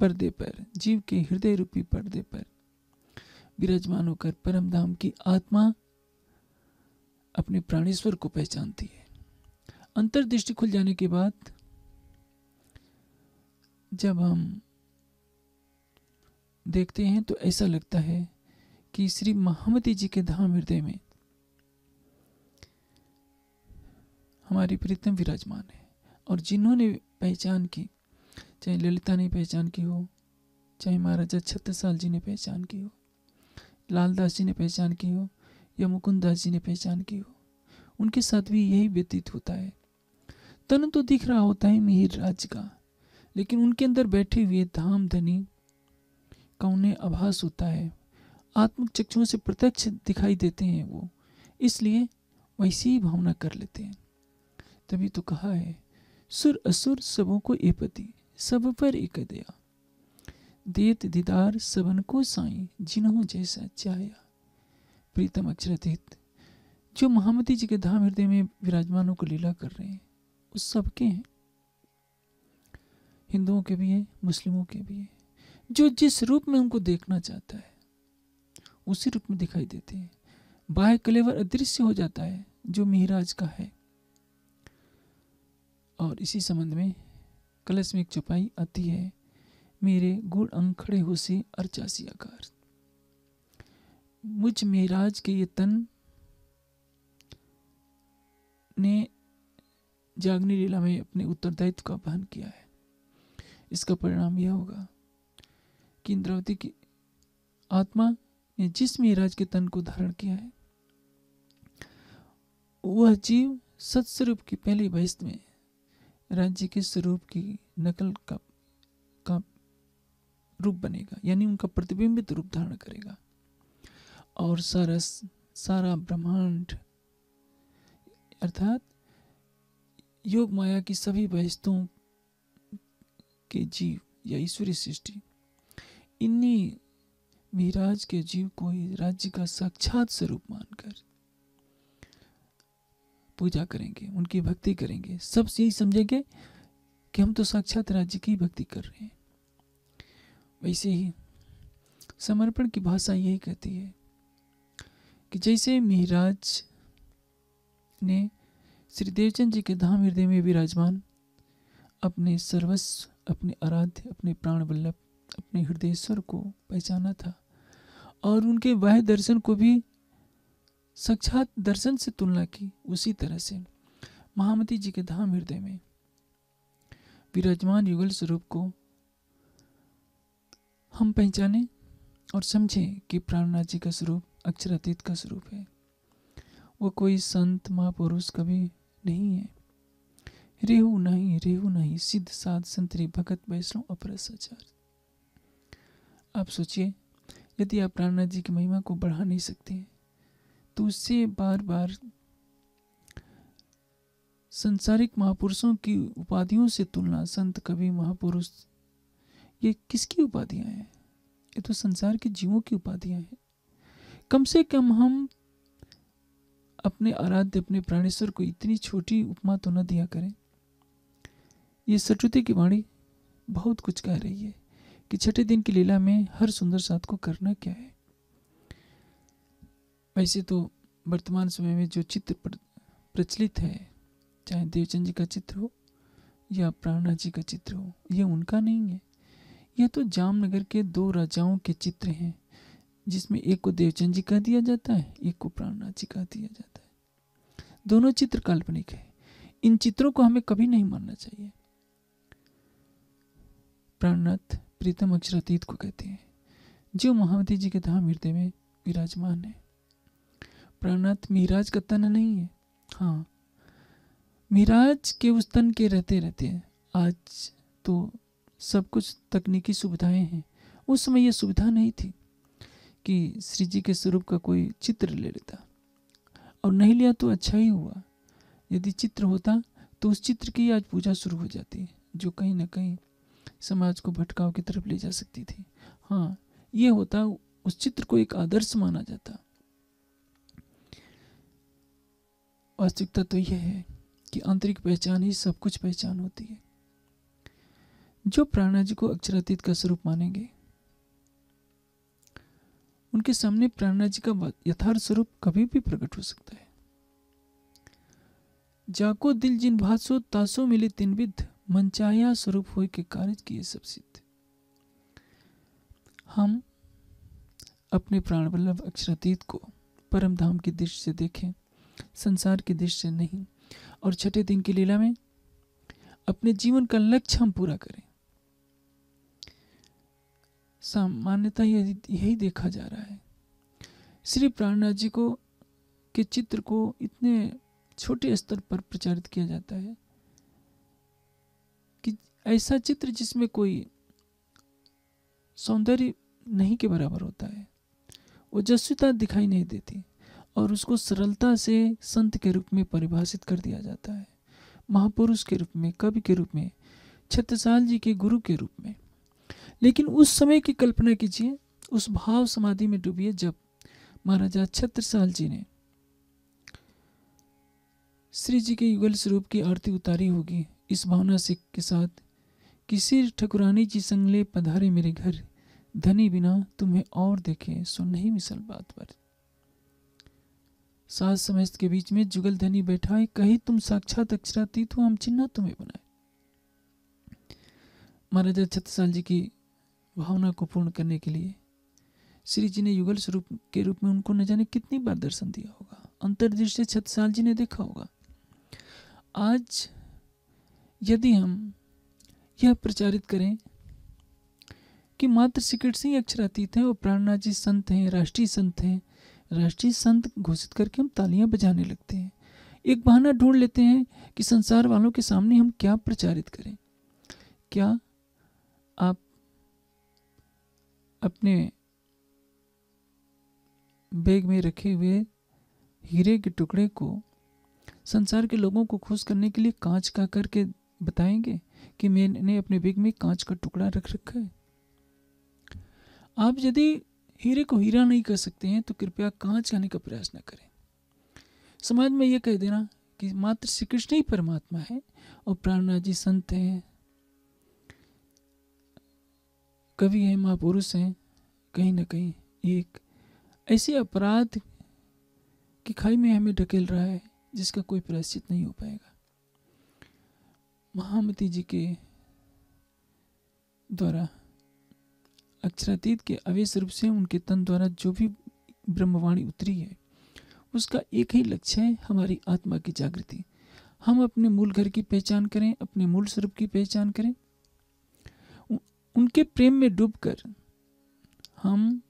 पर्दे पर जीव के हृदय रूपी पर्दे पर विराजमान होकर परम धाम की आत्मा अपने प्राणेश्वर को पहचानती है अंतर्दृष्टि खुल जाने के बाद जब हम देखते हैं तो ऐसा लगता है कि श्री महामती जी के धाम हृदय में हमारी प्रीतम विराजमान है और जिन्होंने पहचान की चाहे ललिता ने पहचान की हो चाहे महाराजा छत्रसाल जी ने पहचान की हो लालदास जी ने पहचान की हो या दास जी ने पहचान की हो उनके साथ भी यही व्यतीत होता है तन तो दिख रहा होता है मिहिर राज का लेकिन उनके अंदर बैठे हुए धाम धनी का उन्हें आभास होता है आत्मक चक्षुओं से प्रत्यक्ष दिखाई देते हैं वो इसलिए वैसी ही भावना कर लेते हैं तभी तो कहा है सुर असुर सबों को ए पति सब पर एक दया देत दीदार सबन को साई जिन्हों जैसा चाहया प्रीतम अक्षरतीत जो महामती जी के धाम हृदय में विराजमानों को लीला कर रहे हैं उस सबके हैं हिंदुओं के भी हैं मुस्लिमों के भी हैं जो जिस रूप में उनको देखना चाहता है उसी रूप में दिखाई देते हैं बाह्य कलेवर अदृश्य हो जाता है जो मिहराज का है और इसी संबंध में कलश में एक चौपाई आती है मेरे गुड़ अंखड़े हो से अर्चासी आकार मुझ मेराज के ये तन ने जागनी लीला में अपने उत्तरदायित्व का वहन किया है इसका परिणाम यह होगा कि इंद्रावती की आत्मा ने जिस मेराज के तन को धारण किया है वह जीव सत्स्वरूप की पहली बहिस्त में राज्य के स्वरूप की नकल का का रूप बनेगा यानी उनका प्रतिबिंबित रूप धारण करेगा और सारा सारा ब्रह्मांड अर्थात योग माया की सभी वस्तुओं के जीव या ईश्वरी सृष्टि इन्हीं विराज के जीव को ही राज्य का साक्षात स्वरूप मानकर पूजा करेंगे उनकी भक्ति करेंगे सब यही समझेंगे कि हम तो साक्षात राज्य की भक्ति कर रहे हैं वैसे ही समर्पण की भाषा यही कहती है कि जैसे मिहराज ने श्री देवचंद जी के धाम हृदय में विराजमान अपने सर्वस्व अपने आराध्य अपने प्राण वल्लभ अपने हृदयेश्वर को पहचाना था और उनके वह दर्शन को भी साक्षात दर्शन से तुलना की उसी तरह से महामती जी के धाम हृदय में विराजमान युगल स्वरूप को हम पहचाने और समझें कि प्राणनाथ जी का स्वरूप अक्षर अतीत का स्वरूप है वो कोई संत महापुरुष कभी नहीं है रेहु नहीं रेहू नहीं सिद्ध साध संतरी भगत वैष्णव अपरस आप सोचिए यदि आप प्राणनाथ जी की महिमा को बढ़ा नहीं सकते हैं तो उससे बार बार संसारिक महापुरुषों की उपाधियों से तुलना संत कवि महापुरुष ये किसकी उपाधियां हैं ये तो संसार के जीवों की उपाधियां हैं कम से कम हम अपने आराध्य अपने प्राणेश्वर को इतनी छोटी उपमा तो न दिया करें ये सचुति की वाणी बहुत कुछ कह रही है कि छठे दिन की लीला में हर सुंदर साथ को करना क्या है वैसे तो वर्तमान समय में जो चित्र प्रचलित है चाहे देवचंद जी का चित्र हो या प्राणा जी का चित्र हो यह उनका नहीं है यह तो जामनगर के दो राजाओं के चित्र हैं जिसमें एक को देवचंद जी कह दिया जाता है एक को प्राणनाथ जी कह दिया जाता है दोनों चित्र काल्पनिक है इन चित्रों को हमें कभी नहीं मानना चाहिए प्राणनाथ प्रीतम अक्षरातीत को कहते हैं जो महावती जी के धाम हृदय में विराजमान है प्राणनाथ मिराज का तन नहीं है हाँ मिराज के उस तन के रहते रहते आज तो सब कुछ तकनीकी सुविधाएं हैं उस समय यह सुविधा नहीं थी कि श्री जी के स्वरूप का कोई चित्र ले लेता और नहीं लिया तो अच्छा ही हुआ यदि चित्र होता तो उस चित्र की आज पूजा शुरू हो जाती जो कहीं ना कहीं समाज को भटकाव की तरफ ले जा सकती थी हाँ ये होता उस चित्र को एक आदर्श माना जाता वास्तविकता तो यह है कि आंतरिक पहचान ही सब कुछ पहचान होती है जो प्राणा जी को अक्षरातीत का स्वरूप मानेंगे उनके सामने प्राणराज का यथार्थ स्वरूप कभी भी प्रकट हो सकता है जाको दिल जिन भाषो तासो मिले तीन विध मनचाया स्वरूप हो के कार्य किए सब सिद्ध हम अपने प्राण वल्लभ अक्षरातीत को परम धाम की दृष्टि से देखें संसार की दृष्टि से नहीं और छठे दिन की लीला में अपने जीवन का लक्ष्य हम पूरा करें सामान्यतः यही देखा जा रहा है श्री प्राणनाथ जी को के चित्र को इतने छोटे स्तर पर प्रचारित किया जाता है कि ऐसा चित्र जिसमें कोई सौंदर्य नहीं के बराबर होता है ओजस्विता दिखाई नहीं देती और उसको सरलता से संत के रूप में परिभाषित कर दिया जाता है महापुरुष के रूप में कवि के रूप में छत्रसाल जी के गुरु के रूप में लेकिन उस समय की कल्पना कीजिए उस भाव समाधि में डूबिए जब महाराजा छत्रसाल जी ने श्री जी के युगल स्वरूप की आरती उतारी होगी इस भावना से के साथ श्री ठकुरानी जी संगले पधारे मेरे घर धनी बिना तुम्हें और देखे सो नहीं मिसल बात पर सास समस्त के बीच में जुगल धनी बैठा है कहीं तुम साक्षात अक्षरातीत हो हम चिन्ह तुम्हें बनाए महाराजा छत्रसाल जी की भावना को पूर्ण करने के लिए श्री जी ने युगल स्वरूप के रूप में उनको न जाने कितनी बार दर्शन दिया होगा अंतर्दृष्टि छतसाल जी ने देखा होगा आज यदि हम यह प्रचारित करें कि मात्र सिकट सिंह अक्षरातीत हैं और प्राणनाथ जी संत हैं राष्ट्रीय संत हैं राष्ट्रीय संत घोषित करके हम तालियां बजाने लगते हैं एक बहाना ढूंढ लेते हैं कि संसार वालों के सामने हम क्या प्रचारित करें क्या आप अपने बैग में रखे हुए हीरे के टुकड़े को संसार के लोगों को खुश करने के लिए कांच का करके बताएंगे कि मैंने अपने बैग में कांच का टुकड़ा रख रखा है आप यदि हीरे को हीरा नहीं कर सकते हैं तो कृपया कांच आने का प्रयास न करें समाज में यह कह देना कि मात्र श्री कृष्ण ही परमात्मा है और प्राणनाथ जी संत हैं कवि हैं महापुरुष हैं कहीं ना कहीं एक ऐसे अपराध की खाई में हमें ढकेल रहा है जिसका कोई प्रायश्चित नहीं हो पाएगा महामती जी के द्वारा अक्षरातीत के अवेश रूप से उनके तन द्वारा जो भी ब्रह्मवाणी उतरी है उसका एक ही लक्ष्य है हमारी आत्मा की जागृति हम अपने मूल घर की पहचान करें अपने मूल स्वरूप की पहचान करें उनके प्रेम में डूबकर हम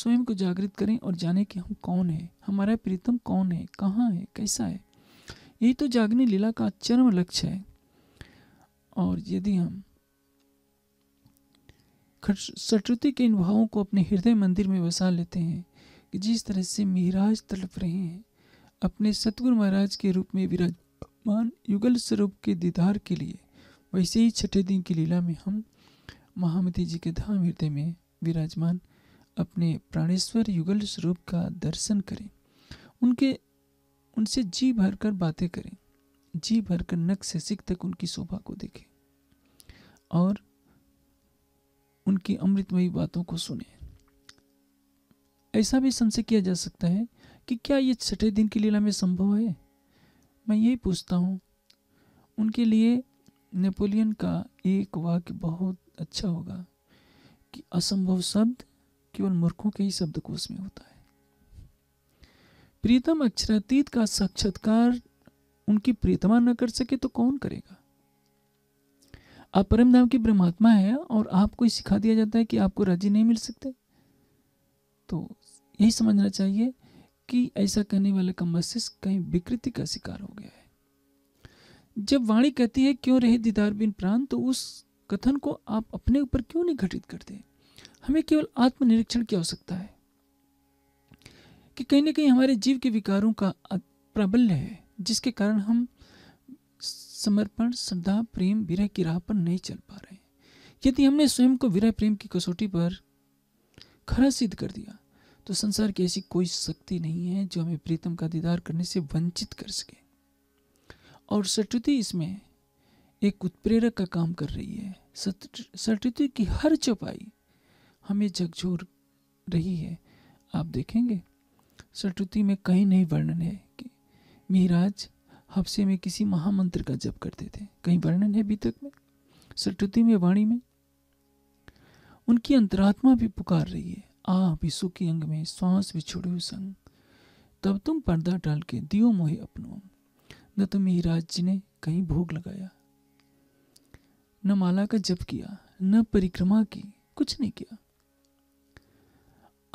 स्वयं को जागृत करें और जाने कि हम कौन है हमारा प्रीतम कौन है कहाँ है कैसा है यही तो जागनी लीला का चरम लक्ष्य है और यदि हम सटुति के इन भावों को अपने हृदय मंदिर में बसा लेते हैं कि जिस तरह से मिहराज तड़प रहे हैं अपने सतगुरु महाराज के रूप में विराजमान युगल स्वरूप के दीदार के लिए वैसे ही छठे दिन की लीला में हम महामती जी के धाम हृदय में विराजमान अपने प्राणेश्वर युगल स्वरूप का दर्शन करें उनके उनसे जी भर कर बातें करें जी भर कर नक से सिख तक उनकी शोभा को देखें और उनकी अमृतमयी बातों को सुने ऐसा भी संशय किया जा सकता है कि क्या ये छठे दिन की लीला में संभव है मैं यही पूछता हूँ उनके लिए नेपोलियन का एक वाक्य बहुत अच्छा होगा कि असंभव शब्द केवल मूर्खों के ही शब्दकोश में होता है प्रीतम अक्षरातीत का साक्षात्कार उनकी प्रीतमा न कर सके तो कौन करेगा आप परम धाम की ब्रह्मात्मा है और आपको सिखा दिया जाता है कि आपको राजी नहीं मिल सकते तो यही समझना चाहिए कि ऐसा कहने वाले का मस्तिष्क कहीं विकृति का शिकार हो गया है जब वाणी कहती है क्यों रहे दीदार बिन प्राण तो उस कथन को आप अपने ऊपर क्यों नहीं घटित करते हमें केवल आत्मनिरीक्षण की आवश्यकता है कि कहीं ना कहीं हमारे जीव के विकारों का प्राबल्य है जिसके कारण हम समर्पण श्रद्धा प्रेम विरह की राह पर नहीं चल पा रहे यदि हमने स्वयं को विरह प्रेम की कसौटी पर खरा सिद्ध कर दिया तो संसार की ऐसी कोई शक्ति नहीं है जो हमें प्रीतम का दीदार करने से वंचित कर सके और सचुति इसमें एक उत्प्रेरक का काम कर रही है सत्य की हर चौपाई हमें झकझोर रही है आप देखेंगे सटुति में कहीं नहीं वर्णन है कि मिहराज हफ्से में किसी महामंत्र का जप करते थे कहीं वर्णन है बीतक में सटुति में वाणी में उनकी अंतरात्मा भी पुकार रही है आ विशु की अंग में श्वास बिछुड़े संग तब तुम पर्दा डाल के दियो मोहे अपनो न तो मिहराज जी ने कहीं भोग लगाया न माला का जप किया न परिक्रमा की कुछ नहीं किया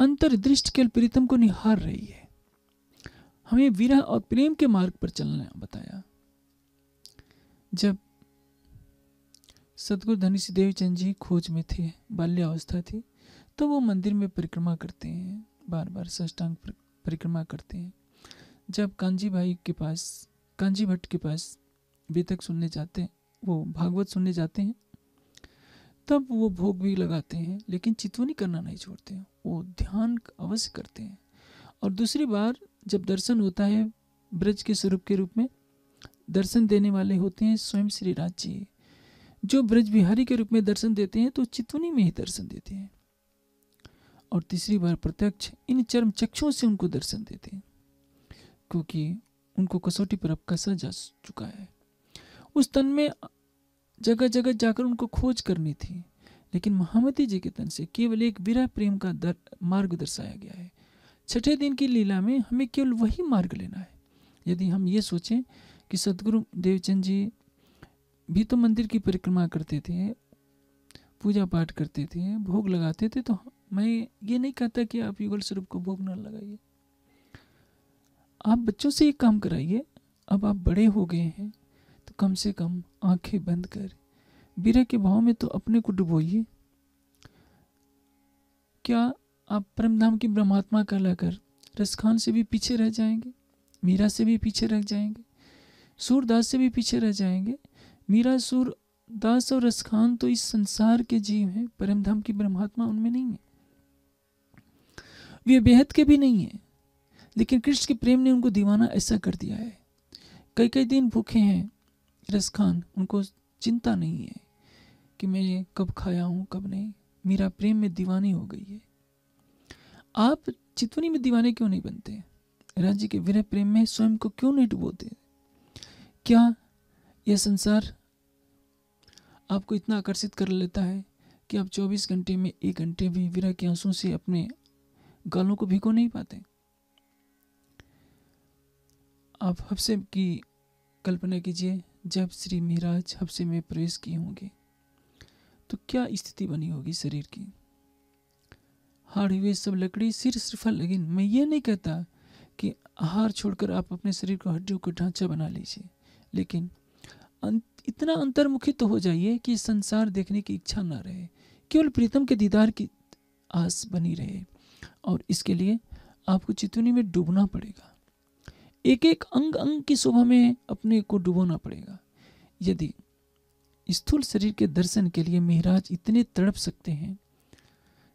अंतर्दृष्ट केवल प्रीतम को निहार रही है हमें विरह और प्रेम के मार्ग पर चलना बताया जब सदगुरु धनी सिद्धेव चंद जी खोज में थे बाल्यावस्था थी तो वो मंदिर में परिक्रमा करते हैं बार बार सष्टांग परिक्रमा करते हैं जब कांजी भाई के पास कांजी भट्ट के पास बेतक सुनने जाते हैं वो भागवत सुनने जाते हैं तब वो भोग भी लगाते हैं लेकिन चितवनी करना नहीं छोड़ते हैं वो ध्यान अवश्य करते हैं और दूसरी बार जब दर्शन होता है ब्रज के स्वरूप के रूप में दर्शन देने वाले होते हैं स्वयं श्री राज जी जो ब्रज बिहारी के रूप में दर्शन देते हैं तो चितवनी में ही दर्शन देते हैं और तीसरी बार प्रत्यक्ष इन चरम चक्षुओं से उनको दर्शन देते हैं क्योंकि उनको कसौटी पर अब कसा जा चुका है उस तन में जगह जगह जाकर उनको खोज करनी थी लेकिन महामती जी के तन से केवल एक विरह प्रेम का दर, मार्ग दर्शाया गया है छठे दिन की लीला में हमें केवल वही मार्ग लेना है यदि हम ये सोचें कि सदगुरु देवचंद जी भी तो मंदिर की परिक्रमा करते थे पूजा पाठ करते थे भोग लगाते थे तो मैं ये नहीं कहता कि आप युगल स्वरूप को भोग न लगाइए आप बच्चों से एक काम कराइए अब आप बड़े हो गए हैं कम से कम आंखें बंद कर बीरा के भाव में तो अपने को डुबोइए क्या आप परमधाम की ब्रह्मात्मा का लाकर रस खान से भी पीछे रह जाएंगे मीरा से भी पीछे रह जाएंगे सूरदास से भी पीछे रह जाएंगे मीरा सूरदास और रसखान तो इस संसार के जीव हैं परमधाम की ब्रह्मात्मा उनमें नहीं है वे बेहद के भी नहीं है लेकिन कृष्ण के प्रेम ने उनको दीवाना ऐसा कर दिया है कई कई दिन भूखे हैं इरस खान उनको चिंता नहीं है कि मैं कब खाया हूँ कब नहीं मेरा प्रेम में दीवानी हो गई है आप चितवनी में दीवाने क्यों नहीं बनते राज्य के विरह प्रेम में स्वयं को क्यों नहीं डुबोते क्या यह संसार आपको इतना आकर्षित कर लेता है कि आप 24 घंटे में एक घंटे भी विरह के आंसू से अपने गालों को भिगो नहीं पाते आप हफ्से की कल्पना कीजिए जब श्री मिराज हफ्से में प्रवेश किए होंगे तो क्या स्थिति बनी होगी शरीर की हाड़ हुए सब लकड़ी सिर सिर्फ लगिन मैं ये नहीं कहता कि आहार छोड़कर आप अपने शरीर को हड्डियों का ढांचा बना लीजिए लेकिन अं, इतना अंतर्मुखी तो हो जाइए कि संसार देखने की इच्छा ना रहे केवल प्रीतम के दीदार की आस बनी रहे और इसके लिए आपको चितुनी में डूबना पड़ेगा एक एक अंग अंग की शोभा में अपने को डुबोना पड़ेगा यदि स्थूल शरीर के दर्शन के लिए मेहराज इतने तड़प सकते हैं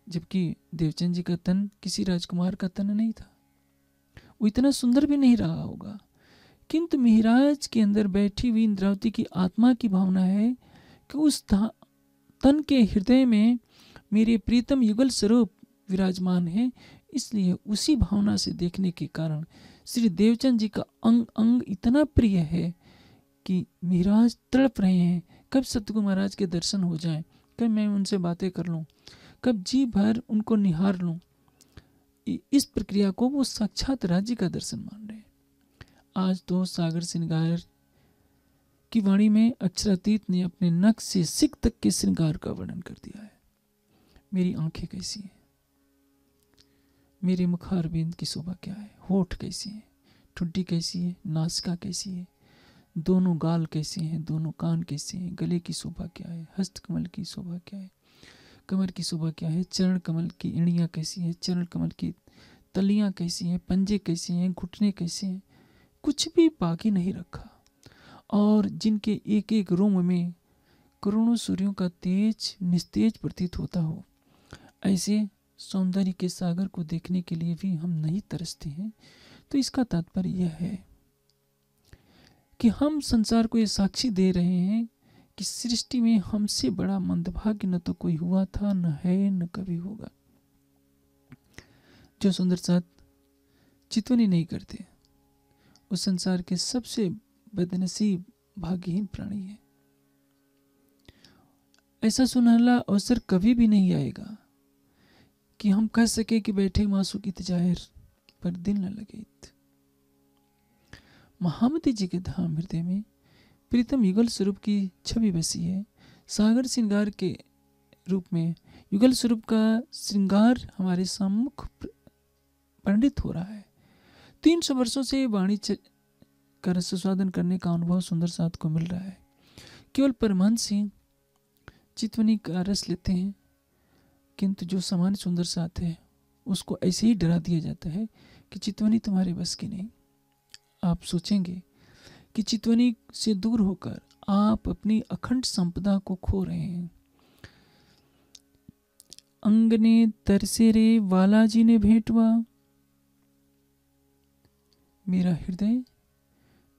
जबकि देवचंद जी का तन किसी राजकुमार का तन नहीं था वो इतना सुंदर भी नहीं रहा होगा किंतु मेहराज के अंदर बैठी हुई इंद्रावती की आत्मा की भावना है कि उस तन के हृदय में मेरे प्रीतम युगल स्वरूप विराजमान है इसलिए उसी भावना से देखने के कारण श्री देवचंद जी का अंग अंग इतना प्रिय है कि महाराज तड़प रहे हैं कब सतगुरु महाराज के दर्शन हो जाए कब मैं उनसे बातें कर लूँ कब जी भर उनको निहार लूँ इस प्रक्रिया को वो साक्षात राज्य का दर्शन मान रहे हैं आज तो सागर श्रृंगार की वाणी में अक्षरातीत ने अपने नक से सिख तक के श्रृंगार का वर्णन कर दिया है मेरी आंखें कैसी हैं मेरे मुखार बिंद की शोभा क्या है होठ कैसी है ठुड्डी कैसी है नासिका कैसी है दोनों गाल कैसे हैं दोनों कान कैसे हैं गले की शोभा क्या है हस्त कमल की शोभा क्या है कमर की शोभा क्या है चरण कमल की इणियाँ कैसी हैं चरण कमल की तलियाँ कैसी हैं पंजे कैसे हैं घुटने कैसे हैं कुछ भी बाकी नहीं रखा और जिनके एक एक रोम में करोड़ों सूर्यों का तेज निस्तेज प्रतीत होता हो ऐसे सौंदर्य के सागर को देखने के लिए भी हम नहीं तरसते हैं तो इसका तात्पर्य यह है कि हम संसार को ये साक्षी दे रहे हैं कि सृष्टि में हमसे बड़ा मंदभाग्य न तो कोई हुआ था न है न कभी होगा जो सुंदर साथ चितवनी नहीं करते उस संसार के सबसे बदनसीब भाग्यहीन प्राणी है ऐसा सुनहला अवसर कभी भी नहीं आएगा कि हम कह सके कि बैठे मासू की तजाहिर पर दिल न लगे महामती जी के धाम हृदय में प्रीतम युगल स्वरूप की छवि बसी है सागर श्रृंगार के रूप में युगल स्वरूप का श्रृंगार हमारे सम्मुख पंडित हो रहा है तीन सौ वर्षों से वाणी का रसोस्वादन करने का अनुभव सुंदर साथ को मिल रहा है केवल परमान सिंह चितवनी का रस लेते हैं किंतु जो समान सुंदर साथ है उसको ऐसे ही डरा दिया जाता है कि चितवनी तुम्हारे बस की नहीं आप सोचेंगे कि चितवनी से दूर होकर आप अपनी अखंड संपदा को खो रहे हैं अंग ने तरसे रे बालाजी ने भेंटवा मेरा हृदय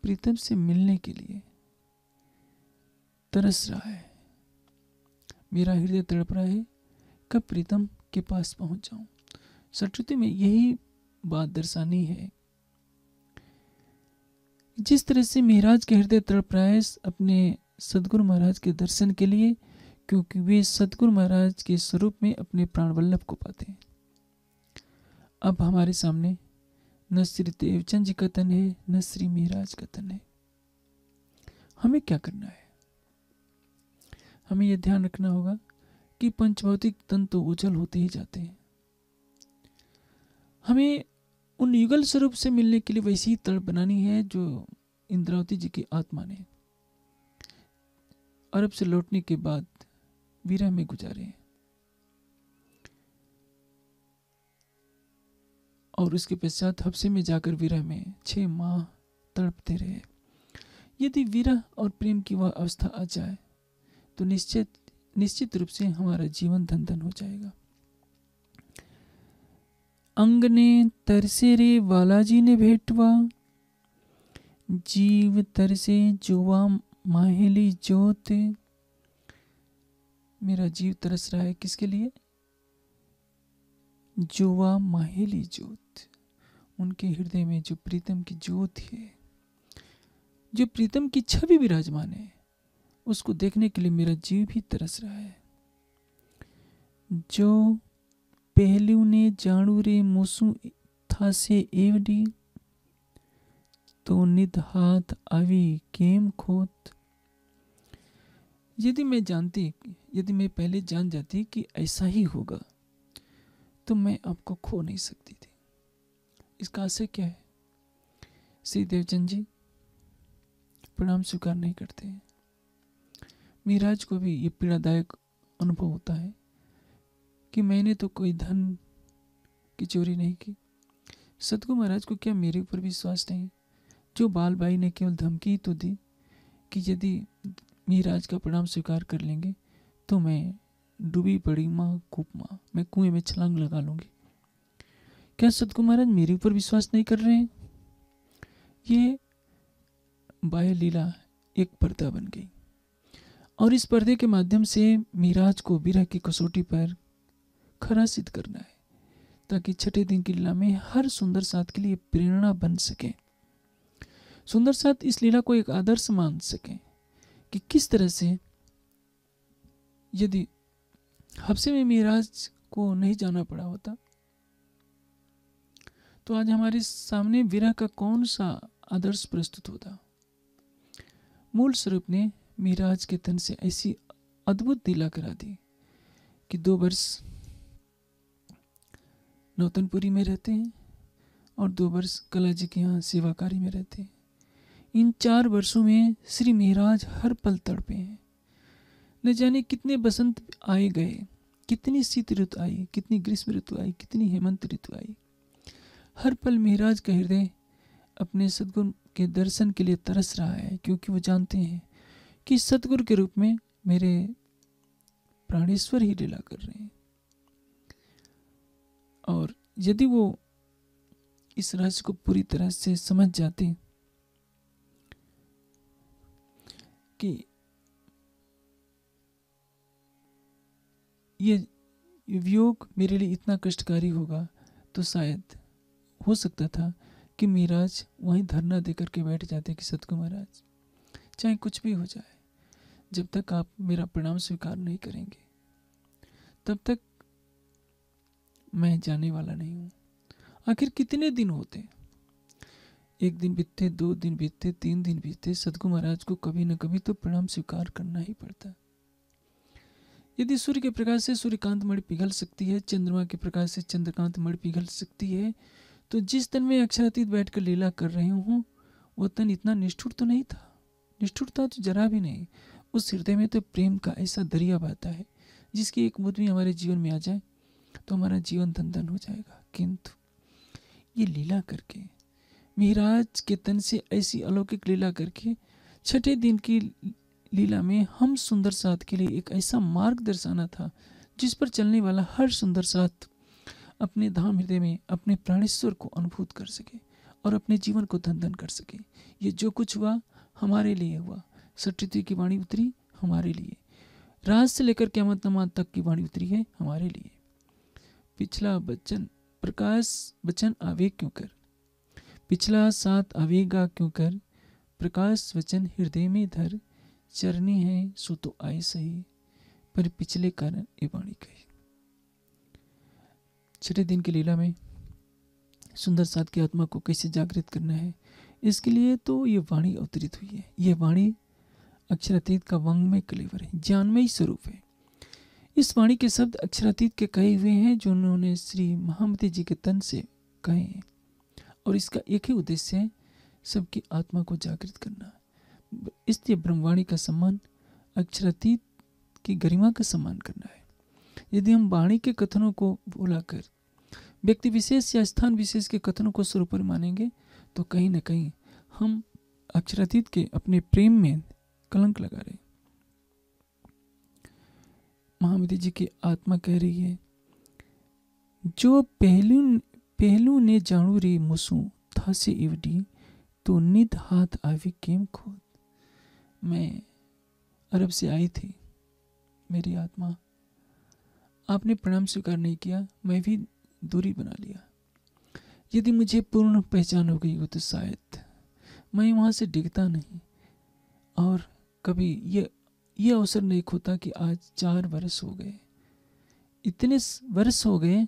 प्रीतम से मिलने के लिए तरस रहा है मेरा हृदय तड़प रहा है कब प्रीतम के पास पहुंच जाऊं सरस्वती में यही बात दर्शानी है जिस तरह से महाराज के हृदय तड़प्रायस अपने सदगुरु महाराज के दर्शन के लिए क्योंकि वे सदगुरु महाराज के स्वरूप में अपने प्राण वल्लभ को पाते हैं अब हमारे सामने न श्री देवचंद जी का तन है न श्री महाराज का तन है हमें क्या करना है हमें यह ध्यान रखना होगा कि पंचभौतिक तंतु उजल होते ही जाते हैं हमें उन युगल स्वरूप से मिलने के लिए वैसी ही बनानी है जो इंद्रावती जी की आत्मा ने अरब से लौटने के बाद वीरा में गुजारे हैं और उसके पश्चात हफ्से में जाकर वीरा में छह माह तड़पते रहे यदि वीरा और प्रेम की वह अवस्था आ जाए तो निश्चित निश्चित रूप से हमारा जीवन धन धन हो जाएगा अंग ने तरसे रे बालाजी ने भेटवा जीव तरसे जुआ माहेली जोत मेरा जीव तरस रहा है किसके लिए जुआ माहेली जोत उनके हृदय में जो प्रीतम की जोत है जो प्रीतम की छवि विराजमान है उसको देखने के लिए मेरा जीव भी तरस रहा है जो पहलू ने जाणू रे मोसू था से एवडी तो निध हाथ आवी केम खोत यदि मैं जानती यदि मैं पहले जान जाती कि ऐसा ही होगा तो मैं आपको खो नहीं सकती थी इसका आशय क्या है श्री देवचंद जी प्रणाम स्वीकार नहीं करते हैं मीराज को भी ये पीड़ादायक अनुभव होता है कि मैंने तो कोई धन की चोरी नहीं की सदगु महाराज को क्या मेरे ऊपर विश्वास नहीं जो बाल बाई ने केवल धमकी तो दी कि यदि मीराज का प्रणाम स्वीकार कर लेंगे तो मैं डूबी पड़ी माँ कूप माँ मैं कुएं में छलांग लगा लूँगी क्या सदगु महाराज मेरे ऊपर विश्वास नहीं कर रहे हैं ये बाह्य लीला एक पर्दा बन गई और इस पर्दे के माध्यम से मिराज को बिरह की कसौटी पर खरा सिद्ध करना है ताकि छठे दिन की लीला में हर सुंदर साथ के लिए प्रेरणा बन सके सुंदर साथ इस लीला को एक आदर्श मान सके कि किस तरह से यदि हफ्से में मिराज को नहीं जाना पड़ा होता तो आज हमारे सामने विरह का कौन सा आदर्श प्रस्तुत होता मूल स्वरूप ने मिराज के तन से ऐसी अद्भुत दिला करा दी कि दो वर्ष नौतनपुरी में रहते हैं और दो वर्ष कला जी के यहाँ सेवाकारी में रहते हैं इन चार वर्षों में श्री मेहराज हर पल तड़पे हैं न जाने कितने बसंत आए गए कितनी शीत ऋतु आई कितनी ग्रीष्म ऋतु आई कितनी हेमंत ऋतु आई हर पल मेहराज का हृदय अपने सदगुण के दर्शन के लिए तरस रहा है क्योंकि वो जानते हैं कि सतगुरु के रूप में मेरे प्राणेश्वर ही लीला कर रहे हैं और यदि वो इस रहस्य को पूरी तरह से समझ जाते कि ये वियोग मेरे लिए इतना कष्टकारी होगा तो शायद हो सकता था कि मीराज वहीं धरना दे करके बैठ जाते कि सतगुरु महाराज चाहे कुछ भी हो जाए जब तक आप मेरा प्रणाम स्वीकार नहीं करेंगे तब तक मैं जाने वाला नहीं हूं आखिर कितने दिन होते एक दिन बीतते दो दिन बीतते तीन दिन बीतते सदगु महाराज को कभी न कभी तो प्रणाम स्वीकार करना ही पड़ता है यदि सूर्य के प्रकाश से सूर्यकांत मणि पिघल सकती है चंद्रमा के प्रकाश से चंद्रकांत मणि पिघल सकती है तो जिस तन में अक्षरातीत बैठकर लीला कर रहे हूं वह तन इतना निष्ठुर तो नहीं था निष्ठुरता तो जरा भी नहीं उस हृदय में तो प्रेम का ऐसा दरिया बहता है जिसकी एक बुद्ध भी हमारे जीवन में आ जाए तो हमारा जीवन धन धन हो जाएगा किंतु ये लीला करके मिहराज के तन से ऐसी अलौकिक लीला करके छठे दिन की लीला में हम सुंदर साथ के लिए एक ऐसा मार्ग दर्शाना था जिस पर चलने वाला हर सुंदर साथ अपने धाम हृदय में अपने प्राणेश्वर को अनुभूत कर सके और अपने जीवन को धन धन कर सके ये जो कुछ हुआ हमारे लिए हुआ सच्चित्य की वाणी उतरी हमारे लिए राज से लेकर क्यामत नमाज तक की वाणी उतरी है हमारे लिए पिछला बच्चन प्रकाश वचन आवेग क्यों कर पिछला सात आवेगा क्यों कर प्रकाश वचन हृदय में धर चरनी है सो तो आए सही पर पिछले कारण ये वाणी कही छठे दिन की लीला में सुंदर सात की आत्मा को कैसे जागृत करना है इसके लिए तो ये वाणी अवतरित हुई है ये वाणी अक्षरातीत का वंगमय कलेवर है ज्ञानमय स्वरूप है इस वाणी के शब्द अक्षरातीत के कहे हुए हैं जो उन्होंने श्री महामती जी के तन से कहे हैं और इसका एक ही उद्देश्य है सबकी आत्मा को जागृत करना इसलिए ब्रह्मवाणी का सम्मान अक्षरातीत की गरिमा का सम्मान करना है यदि हम वाणी के कथनों को बुलाकर व्यक्ति विशेष या स्थान विशेष के कथनों को स्वरूप मानेंगे तो कहीं ना कहीं हम अक्षरातीत के अपने प्रेम में कलंक लगा रहे महामती जी की आत्मा कह रही है जो पहलू पहलू ने जाणू रे मुसू थासे इवडी तो निद हाथ आवी केम खोद मैं अरब से आई थी मेरी आत्मा आपने प्रणाम स्वीकार नहीं किया मैं भी दूरी बना लिया यदि मुझे पूर्ण पहचान हो गई हो तो शायद मैं वहां से डिगता नहीं और कभी ये ये अवसर नहीं खोता कि आज चार वर्ष हो गए इतने वर्ष हो गए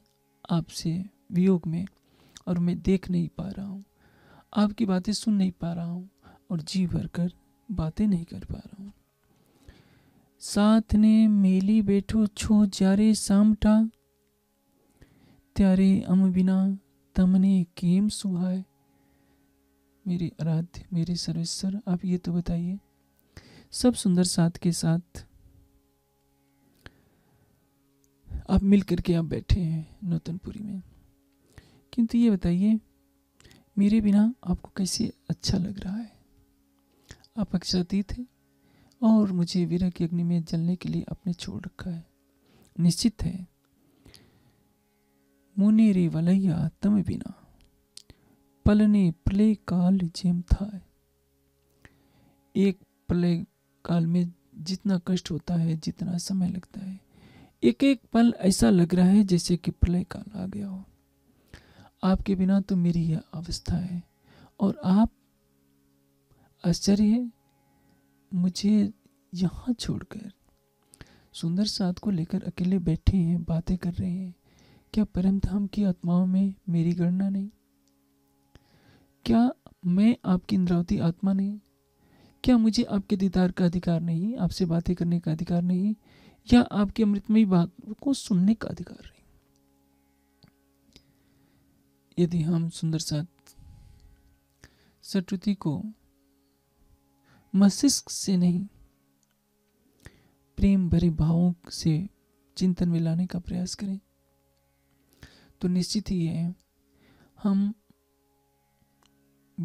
आपसे वियोग में और मैं देख नहीं पा रहा हूँ आपकी बातें सुन नहीं पा रहा हूँ और जी भर कर बातें नहीं कर पा रहा हूँ साथ ने मेली बैठो छो जारे सामटा त्यारे अम बिना तमने केम सुहाय मेरे आराध्य मेरे सर्वेश्वर आप ये तो बताइए सब सुंदर साथ के साथ आप मिल करके आप बैठे हैं नौतनपुरी में किंतु ये बताइए मेरे बिना आपको कैसे अच्छा लग रहा है आप अक्षरातीत हैं और मुझे वीरा की अग्नि में जलने के लिए आपने छोड़ रखा है निश्चित है मुने रे वलैया तम बिना पलने प्ले काल जेम था एक प्ले काल में जितना कष्ट होता है जितना समय लगता है एक एक पल ऐसा लग रहा है जैसे कि प्रलय काल आ गया हो आपके बिना तो मेरी यह अवस्था है और आप आश्चर्य मुझे यहाँ छोड़कर सुंदर साथ को लेकर अकेले बैठे हैं बातें कर रहे हैं क्या परमधाम की आत्माओं में मेरी गणना नहीं क्या मैं आपकी इंद्रावती आत्मा नहीं क्या मुझे आपके दीदार का अधिकार नहीं आपसे बातें करने का अधिकार नहीं या आपके अमृतमय बात को सुनने का अधिकार नहीं यदि हम सुंदर साथ सटुति को मस्तिष्क से नहीं प्रेम भरे भावों से चिंतन में लाने का प्रयास करें तो निश्चित ही है हम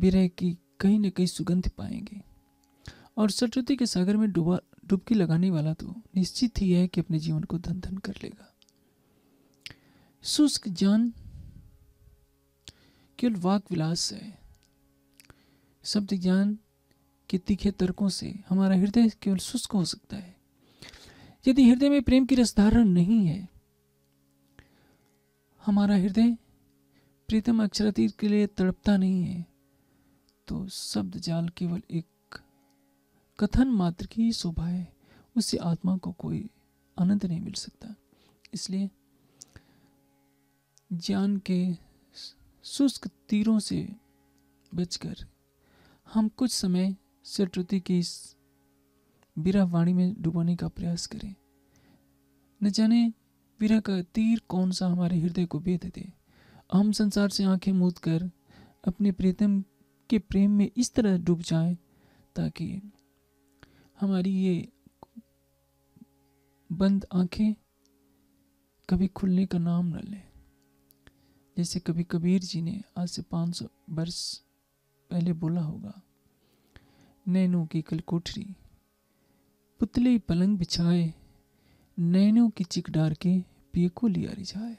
विरह की कहीं ना कहीं सुगंध पाएंगे और सरस्वती के सागर में डूबा डुबकी लगाने वाला तो निश्चित ही है कि अपने जीवन को धन धन कर लेगा शुष्क ज्ञान केवल वाक विलास है शब्द ज्ञान के तीखे तर्कों से हमारा हृदय केवल शुष्क हो सकता है यदि हृदय में प्रेम की रसधारण नहीं है हमारा हृदय प्रीतम अक्षरती के लिए तड़पता नहीं है तो शब्द जाल केवल एक कथन मात्र की ही शोभा है उससे आत्मा को कोई आनंद नहीं मिल सकता इसलिए ज्ञान के शुष्क तीरों से बचकर हम कुछ समय सरस्वती की इस विरह वाणी में डुबाने का प्रयास करें न जाने विरह का तीर कौन सा हमारे हृदय को बेद दे हम संसार से आंखें मूंद कर अपने प्रीतम के प्रेम में इस तरह डूब जाएं ताकि हमारी ये बंद आंखें कभी खुलने का नाम न लें जैसे कभी कबीर जी ने आज से पाँच सौ वर्ष पहले बोला होगा नैनों की कल कोठरी पुतले पलंग बिछाए नैनों की चिकडार के पिए को लिया रिझाए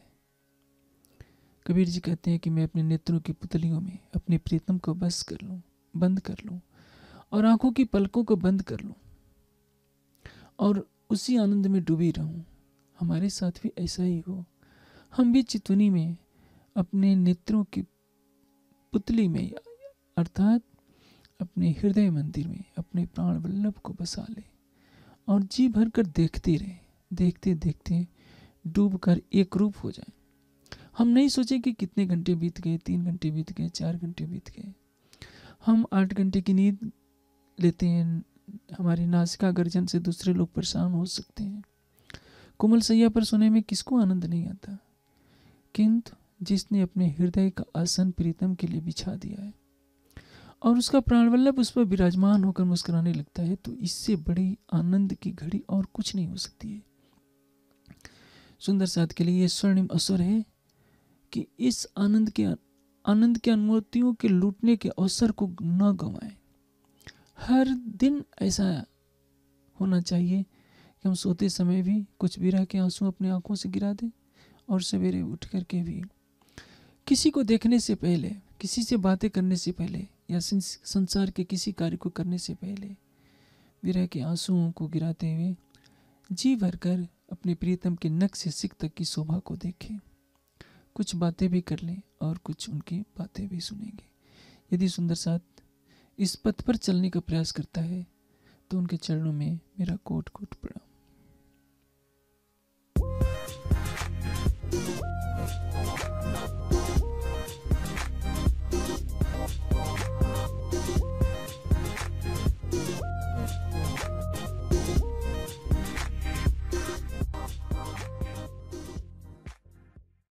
कबीर जी कहते हैं कि मैं अपने नेत्रों की पुतलियों में अपने प्रीतम को बस कर लूं, बंद कर लूं और आंखों की पलकों को बंद कर लूं। और उसी आनंद में डूबी रहूं हमारे साथ भी ऐसा ही हो हम भी चितुनी में अपने नेत्रों की पुतली में अर्थात अपने हृदय मंदिर में अपने प्राण वल्लभ को बसा ले और जी भर कर देखते रहे देखते देखते डूब कर एक रूप हो जाए हम नहीं सोचे कि कितने घंटे बीत गए तीन घंटे बीत गए चार घंटे बीत गए हम आठ घंटे की नींद लेते हैं हमारी नासिका गर्जन से दूसरे लोग परेशान हो सकते हैं कोमल सैया पर सोने में किसको आनंद नहीं आता किंतु जिसने अपने हृदय का आसन प्रीतम के लिए बिछा दिया है और उसका प्राणवल्लभ उस पर विराजमान होकर मुस्कुराने लगता है तो इससे बड़ी आनंद की घड़ी और कुछ नहीं हो सकती है सुंदर सात के लिए यह स्वर्णिम असर है कि इस आनंद के आनंद के अनुमतियों के लूटने के अवसर को न गंवाएं हर दिन ऐसा होना चाहिए कि हम सोते समय भी कुछ भी रह के आंसू अपने आंखों से गिरा दें और सवेरे उठ कर के भी किसी को देखने से पहले किसी से बातें करने से पहले या संसार के किसी कार्य को करने से पहले विरह के आंसुओं को गिराते हुए जी भर कर अपने प्रीतम के नक से सिख तक की शोभा को देखें कुछ बातें भी कर लें और कुछ उनकी बातें भी सुनेंगे यदि सुंदर साथ इस पथ पर चलने का प्रयास करता है तो उनके चरणों में मेरा कोट कोट प्रणाम